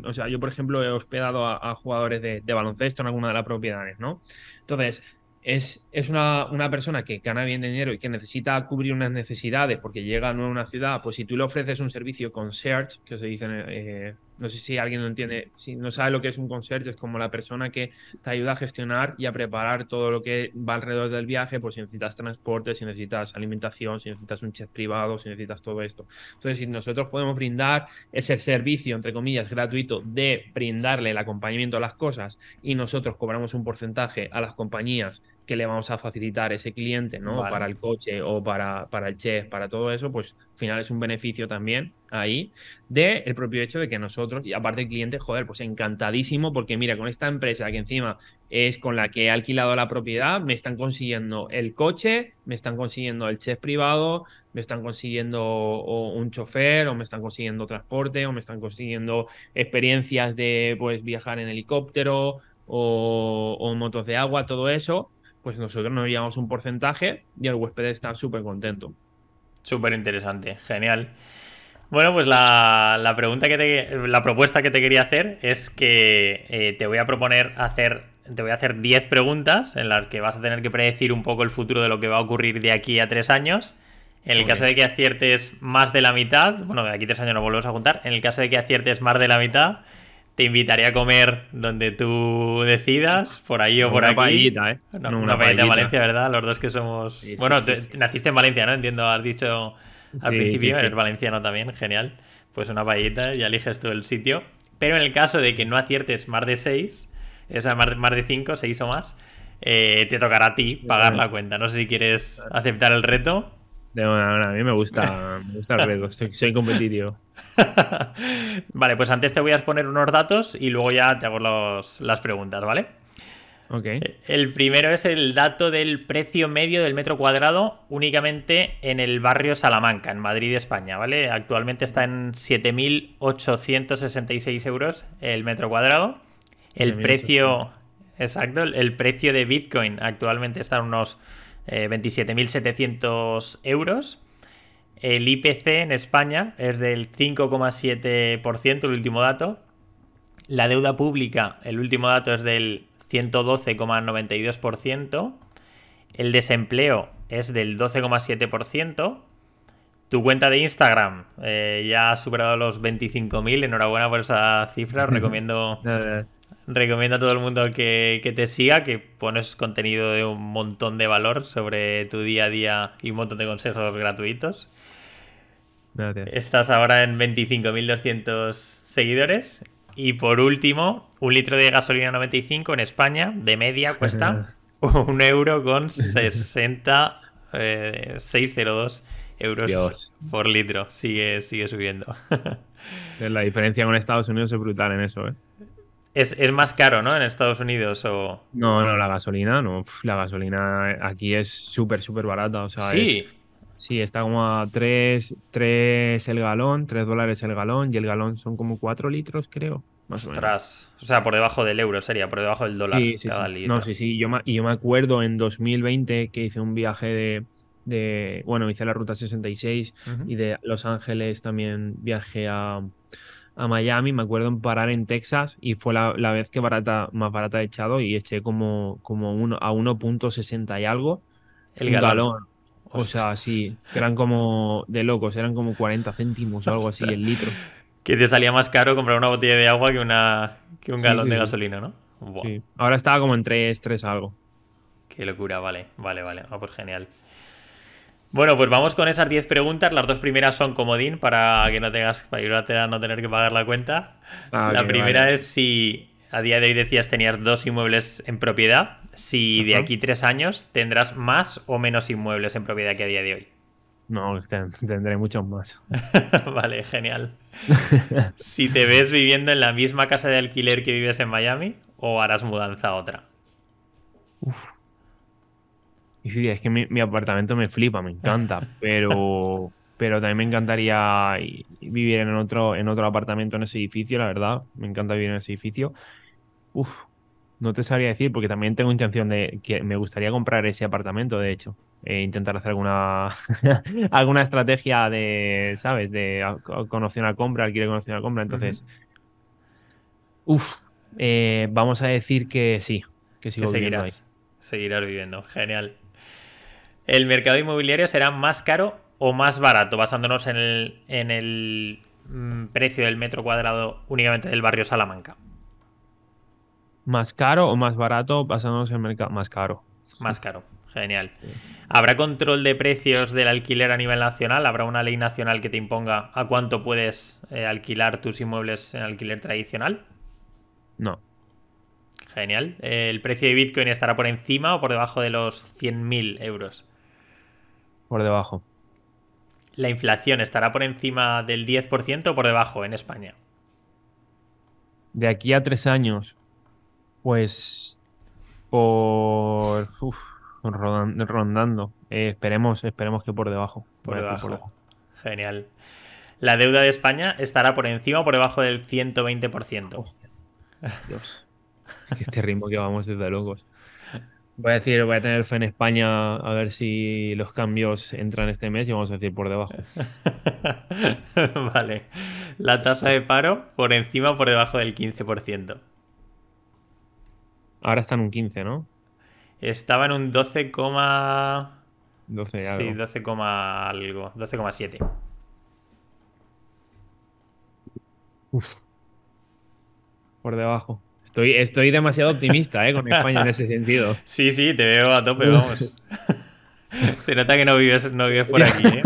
S1: o sea, yo por ejemplo he hospedado a, jugadores de, baloncesto en alguna de las propiedades, ¿no? Entonces, es, es una, una, persona que gana bien dinero y que necesita cubrir unas necesidades porque llega a una ciudad, pues si tú le ofreces un servicio con search, que se dice eh, no sé si alguien no entiende, si no sabe lo que es un concierge, es como la persona que te ayuda a gestionar y a preparar todo lo que va alrededor del viaje, por pues si necesitas transporte, si necesitas alimentación, si necesitas un chef privado, si necesitas todo esto. Entonces, si nosotros podemos brindar ese servicio, entre comillas, gratuito de brindarle el acompañamiento a las cosas y nosotros cobramos un porcentaje a las compañías que le vamos a facilitar ese cliente, ¿no? Para el coche o para, para el chef, para todo eso, pues al final es un beneficio también ahí del propio hecho de que nosotros, y aparte el cliente, joder, pues encantadísimo, porque mira, con esta empresa que encima es con la que he alquilado la propiedad, me están consiguiendo el coche, me están consiguiendo el chef privado, me están consiguiendo un chofer, o me están consiguiendo transporte, o me están consiguiendo experiencias de pues viajar en helicóptero o, o motos de agua, todo eso pues nosotros nos llevamos un porcentaje y el huésped está súper contento. Súper interesante, genial. Bueno, pues la, pregunta que te,
S2: la propuesta que te quería hacer es que eh, te voy a proponer hacer, te voy a hacer 10 preguntas en las que vas a tener que predecir un poco el futuro de lo que va a ocurrir de aquí a tres años. En el caso de que aciertes más de la mitad, bueno, de aquí a tres años nos volvemos a juntar, en el caso de que aciertes más de la mitad, te invitaré a comer donde tú decidas, por ahí o por una aquí. ¿eh? una, paellita de Valencia, ¿verdad? Los dos que somos. bueno, naciste en Valencia, ¿no? Entiendo, has dicho al principio, eres valenciano también, genial. Pues una paellita, y eliges tú el sitio. Pero en el caso de que no aciertes más de seis, o sea, más de cinco, seis o más, eh, te tocará a ti pagar la cuenta. No sé si quieres aceptar el reto
S1: a mí me gusta, me gusta el reto, soy competitivo.
S2: vale, pues antes te voy a exponer unos datos y luego ya te hago las preguntas, ¿vale? Ok. Eh, el primero es el dato del precio medio del metro cuadrado únicamente en el barrio Salamanca, en Madrid, España, ¿vale? Actualmente está en 7.866 euros el metro cuadrado. El precio... Exacto, el precio de Bitcoin actualmente está en unos 27.700 eh, euros. El IPC en España es del 5,7%, el último dato. La deuda pública, el último dato es del 112,92%. El desempleo es del 12,7%. Tu cuenta de Instagram eh, ya ha superado los 25.000. Enhorabuena por esa cifra. Os recomiendo recomiendo a todo el mundo que, te siga, que pones contenido de un montón de valor sobre tu día a día y un montón de consejos gratuitos. Estás ahora en 25.200 seguidores. Y por último, un litro de gasolina 95 en España, de media, cuesta un euro con 60, 602 eh, euros por litro. Sigue, sigue subiendo.
S1: La diferencia con Estados Unidos es brutal en eso, ¿eh?
S2: Es, más caro, ¿no? En Estados Unidos o... No, no, la
S1: gasolina, no. la gasolina aquí es súper, súper barata. O sea, sí. sí, está como a 3, el galón, 3 dólares el galón y el galón son como 4 litros, creo. Ostras.
S2: O, sea, por debajo del euro sería, por debajo del dólar sí, No, sí,
S1: sí. Yo y yo me acuerdo en 2020 que hice un viaje de... de bueno, hice la ruta 66 y de Los Ángeles también viajé a a Miami, me acuerdo en parar en Texas y fue la, vez que barata, más barata he echado y eché como, como uno, a 1.60 y algo el galón. O sea, sí, eran como de locos, eran como 40 céntimos o algo así el litro.
S2: Que te salía más caro comprar una botella de agua que, una, un galón de gasolina, ¿no?
S1: Ahora estaba como en 3, 3
S2: algo. Qué locura, vale, vale, vale. va ah, por pues genial. Bueno, pues vamos con esas 10 preguntas. Las dos primeras son comodín para que no tengas para no tener que pagar la cuenta. Ah, la primera es si a día de hoy decías tenías dos inmuebles en propiedad, si de aquí tres años tendrás más o menos inmuebles en propiedad que a día de hoy.
S1: No, tendré muchos más.
S2: vale, genial. si te ves viviendo en la misma casa de alquiler que vives en Miami o harás mudanza a otra. Uf
S1: es que mi, apartamento me flipa, me encanta, pero, pero también me encantaría vivir en otro, en otro apartamento, en ese edificio, la verdad. Me encanta vivir en ese edificio. Uf, no te sabría decir, porque también tengo intención de que me gustaría comprar ese apartamento, de hecho. E intentar hacer alguna, alguna estrategia de, ¿sabes? De conocer una compra, alquiler conocer una compra. Entonces, Uf, eh, vamos a decir que sí, que sigo seguirás, viviendo
S2: Seguirás viviendo, genial el mercado inmobiliario será más caro o más barato, basándonos en el, mm, precio del metro cuadrado
S1: únicamente del barrio Salamanca. ¿Más caro o más barato? Basándonos en el mercado más caro. Más caro,
S2: genial. ¿Habrá control de precios del alquiler a nivel nacional? ¿Habrá una ley nacional que te imponga a cuánto puedes eh, alquilar tus inmuebles en alquiler tradicional? No. Genial. Eh, ¿El precio de Bitcoin estará por encima o por debajo de los 100.000 euros? Por debajo. ¿La inflación estará por encima del 10% o por debajo en España?
S1: De aquí a tres años, pues por... rondando. Eh, esperemos, esperemos que por debajo. Por, debajo.
S2: Genial. ¿La deuda de España estará por encima o por debajo del
S1: 120%? Dios. es este ritmo que vamos desde locos. Voy a decir, voy a tener fe en España a ver si los cambios entran este mes y vamos a decir por debajo. vale. La tasa de paro por
S2: encima o por debajo del 15%.
S1: Ahora está en un 15, ¿no?
S2: Estaba en un 12, 12 algo. Sí, 12, algo.
S1: 12,7. Uf. Por debajo. Estoy, demasiado optimista eh, con España en ese sentido.
S2: Sí, sí, te veo a tope, vamos. Se nota que no vives, no vives por aquí. Eh.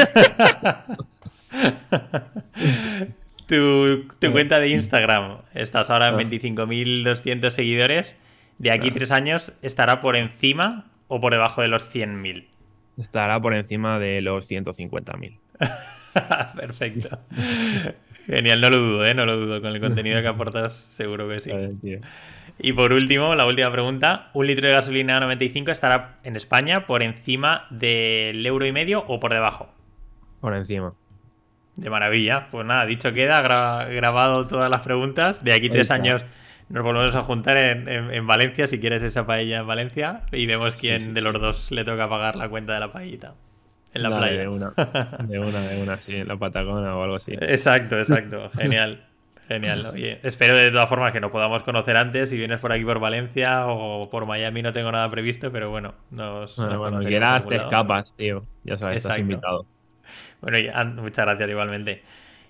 S2: tu, tu, eh, cuenta de Instagram, estás ahora en 25.200 ah. seguidores. De aquí tres años, ¿estará por encima o por debajo de los 100.000? Estará por encima de los 150.000. Perfecto. Genial, no lo dudo, ¿eh? No lo dudo. Con el contenido que aportas, seguro que sí. y por último, la última pregunta. ¿Un litro de gasolina 95 estará en España por encima del euro y medio o por debajo? Por encima. De maravilla. Pues nada, dicho queda, grabado todas las preguntas. De aquí tres años nos volvemos a juntar en, Valencia, si quieres esa paella en Valencia, y vemos quién de los dos le toca pagar la cuenta de la paellita en la playa.
S1: De una, de una, una, sí, en la Patagona o algo así. Exacto, exacto. Genial.
S2: Genial, oye. Espero de todas formas que nos podamos conocer antes. Si vienes por aquí por Valencia o por Miami, no tengo nada previsto, pero bueno, nos. Bueno, cuando quieras, te escapas, tío. Ya sabes, estás invitado. Bueno, ah, muchas gracias igualmente.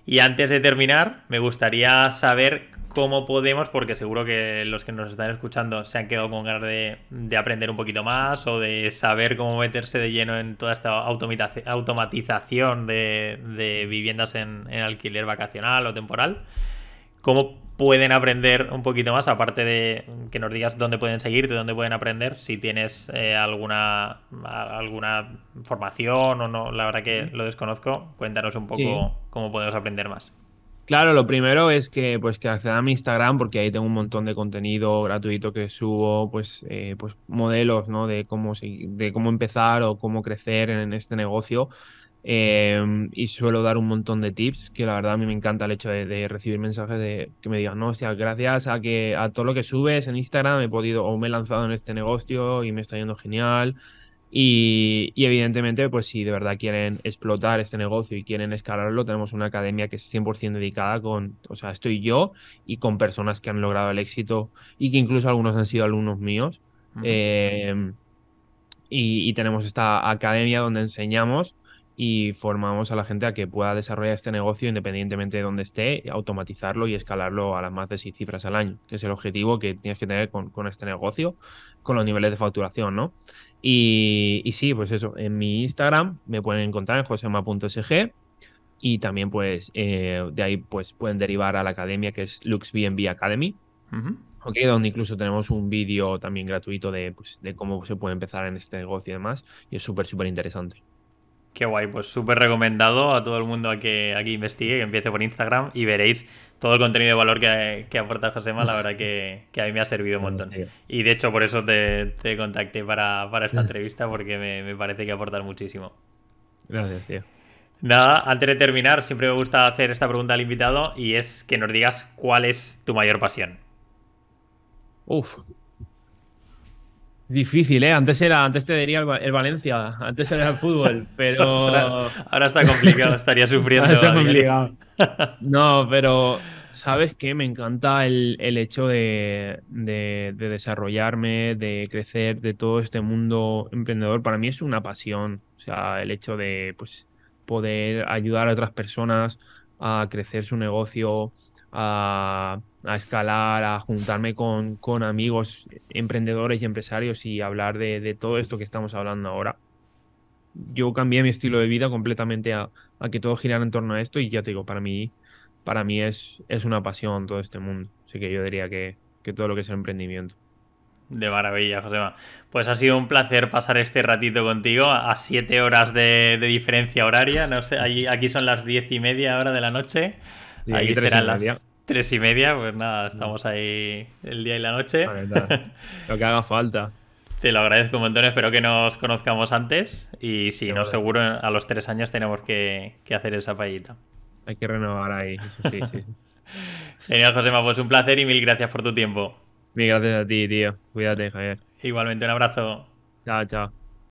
S2: Y antes de terminar, me gustaría saber cómo podemos, porque seguro que los que nos están escuchando se han quedado con ganas de, aprender un poquito más o de saber cómo meterse de lleno en toda esta automatización de, viviendas en alquiler vacacional o temporal cómo pueden aprender un poquito más, aparte de que nos digas dónde pueden seguirte, dónde pueden aprender, si tienes eh, alguna, alguna formación o no, la verdad que lo desconozco, cuéntanos un poco cómo podemos aprender
S1: más. Claro, lo primero es que pues que accedan a mi Instagram porque ahí tengo un montón de contenido gratuito que subo, pues, eh, pues modelos, ¿no? De cómo de cómo empezar o cómo crecer en este negocio. Em, y suelo dar un montón de tips, que la verdad a mí me encanta el hecho de, recibir mensajes de que me digan, no, o sea, gracias a que a todo lo que subes en Instagram he podido o me he lanzado en este negocio y me está yendo genial. Y, evidentemente, pues si de verdad quieren explotar este negocio y quieren escalarlo, tenemos una academia que es 100% dedicada con, o sea, estoy yo y con personas que han logrado el éxito y que incluso algunos han sido alumnos míos. Em, y tenemos esta academia donde enseñamos y formamos a la gente a que pueda desarrollar este negocio independientemente de donde esté, automatizarlo y escalarlo a las más de seis cifras al año, que es el objetivo que tienes que tener con, este negocio, con los niveles de facturación, ¿no? Y, sí, pues eso, en mi Instagram me pueden encontrar en josema.sg y también pues eh, de ahí pues pueden derivar a la academia que es LuxBNB Academy. donde incluso tenemos un vídeo también gratuito de, pues, de cómo se puede empezar en este negocio y demás. Y es súper, súper interesante. Qué guay, pues súper
S2: recomendado a todo el mundo a que, aquí investigue, que empiece por Instagram y veréis todo el contenido de valor que, que aporta Josema, la verdad que, a mí me ha servido un montón. Y de hecho por eso te, te contacté para, esta entrevista porque me, me parece que aporta muchísimo. Gracias, tío. Nada, antes de terminar, siempre me gusta hacer esta pregunta al invitado y es que nos digas cuál es tu mayor pasión.
S1: Uf, Difícil, ¿eh? Antes, era, antes te diría el, Valencia, antes era el fútbol, pero... ahora está complicado, estaría sufriendo. No, pero ¿sabes qué? Me encanta el, hecho de, desarrollarme, de crecer, de todo este mundo emprendedor. Para mí es una pasión, o sea, el hecho de pues, poder ayudar a otras personas a crecer su negocio, a a escalar, a juntarme con, con amigos emprendedores y empresarios y hablar de, todo esto que estamos hablando ahora. Yo cambié mi estilo de vida completamente a, que todo girara en torno a esto y ya te digo, para mí, para mí es, es una pasión todo este mundo. Así que yo diría que, todo lo que es el emprendimiento.
S2: De maravilla, Josema. Pues ha sido un placer pasar este ratito contigo a siete horas de, de, diferencia horaria. No sé, aquí son las diez y media hora de la noche. Ahí serán las Tres y media, pues nada, estamos ahí el día y la noche. Lo que haga falta. Te lo agradezco un montón, espero que nos conozcamos antes y si no, seguro a los tres años tenemos que, hacer esa payita. Hay que renovar ahí, eso sí, sí. Genial, Josema,
S1: pues un placer y mil gracias por tu tiempo. Mil gracias a ti, tío. Cuídate, Javier. Igualmente, un abrazo. Chao, chao.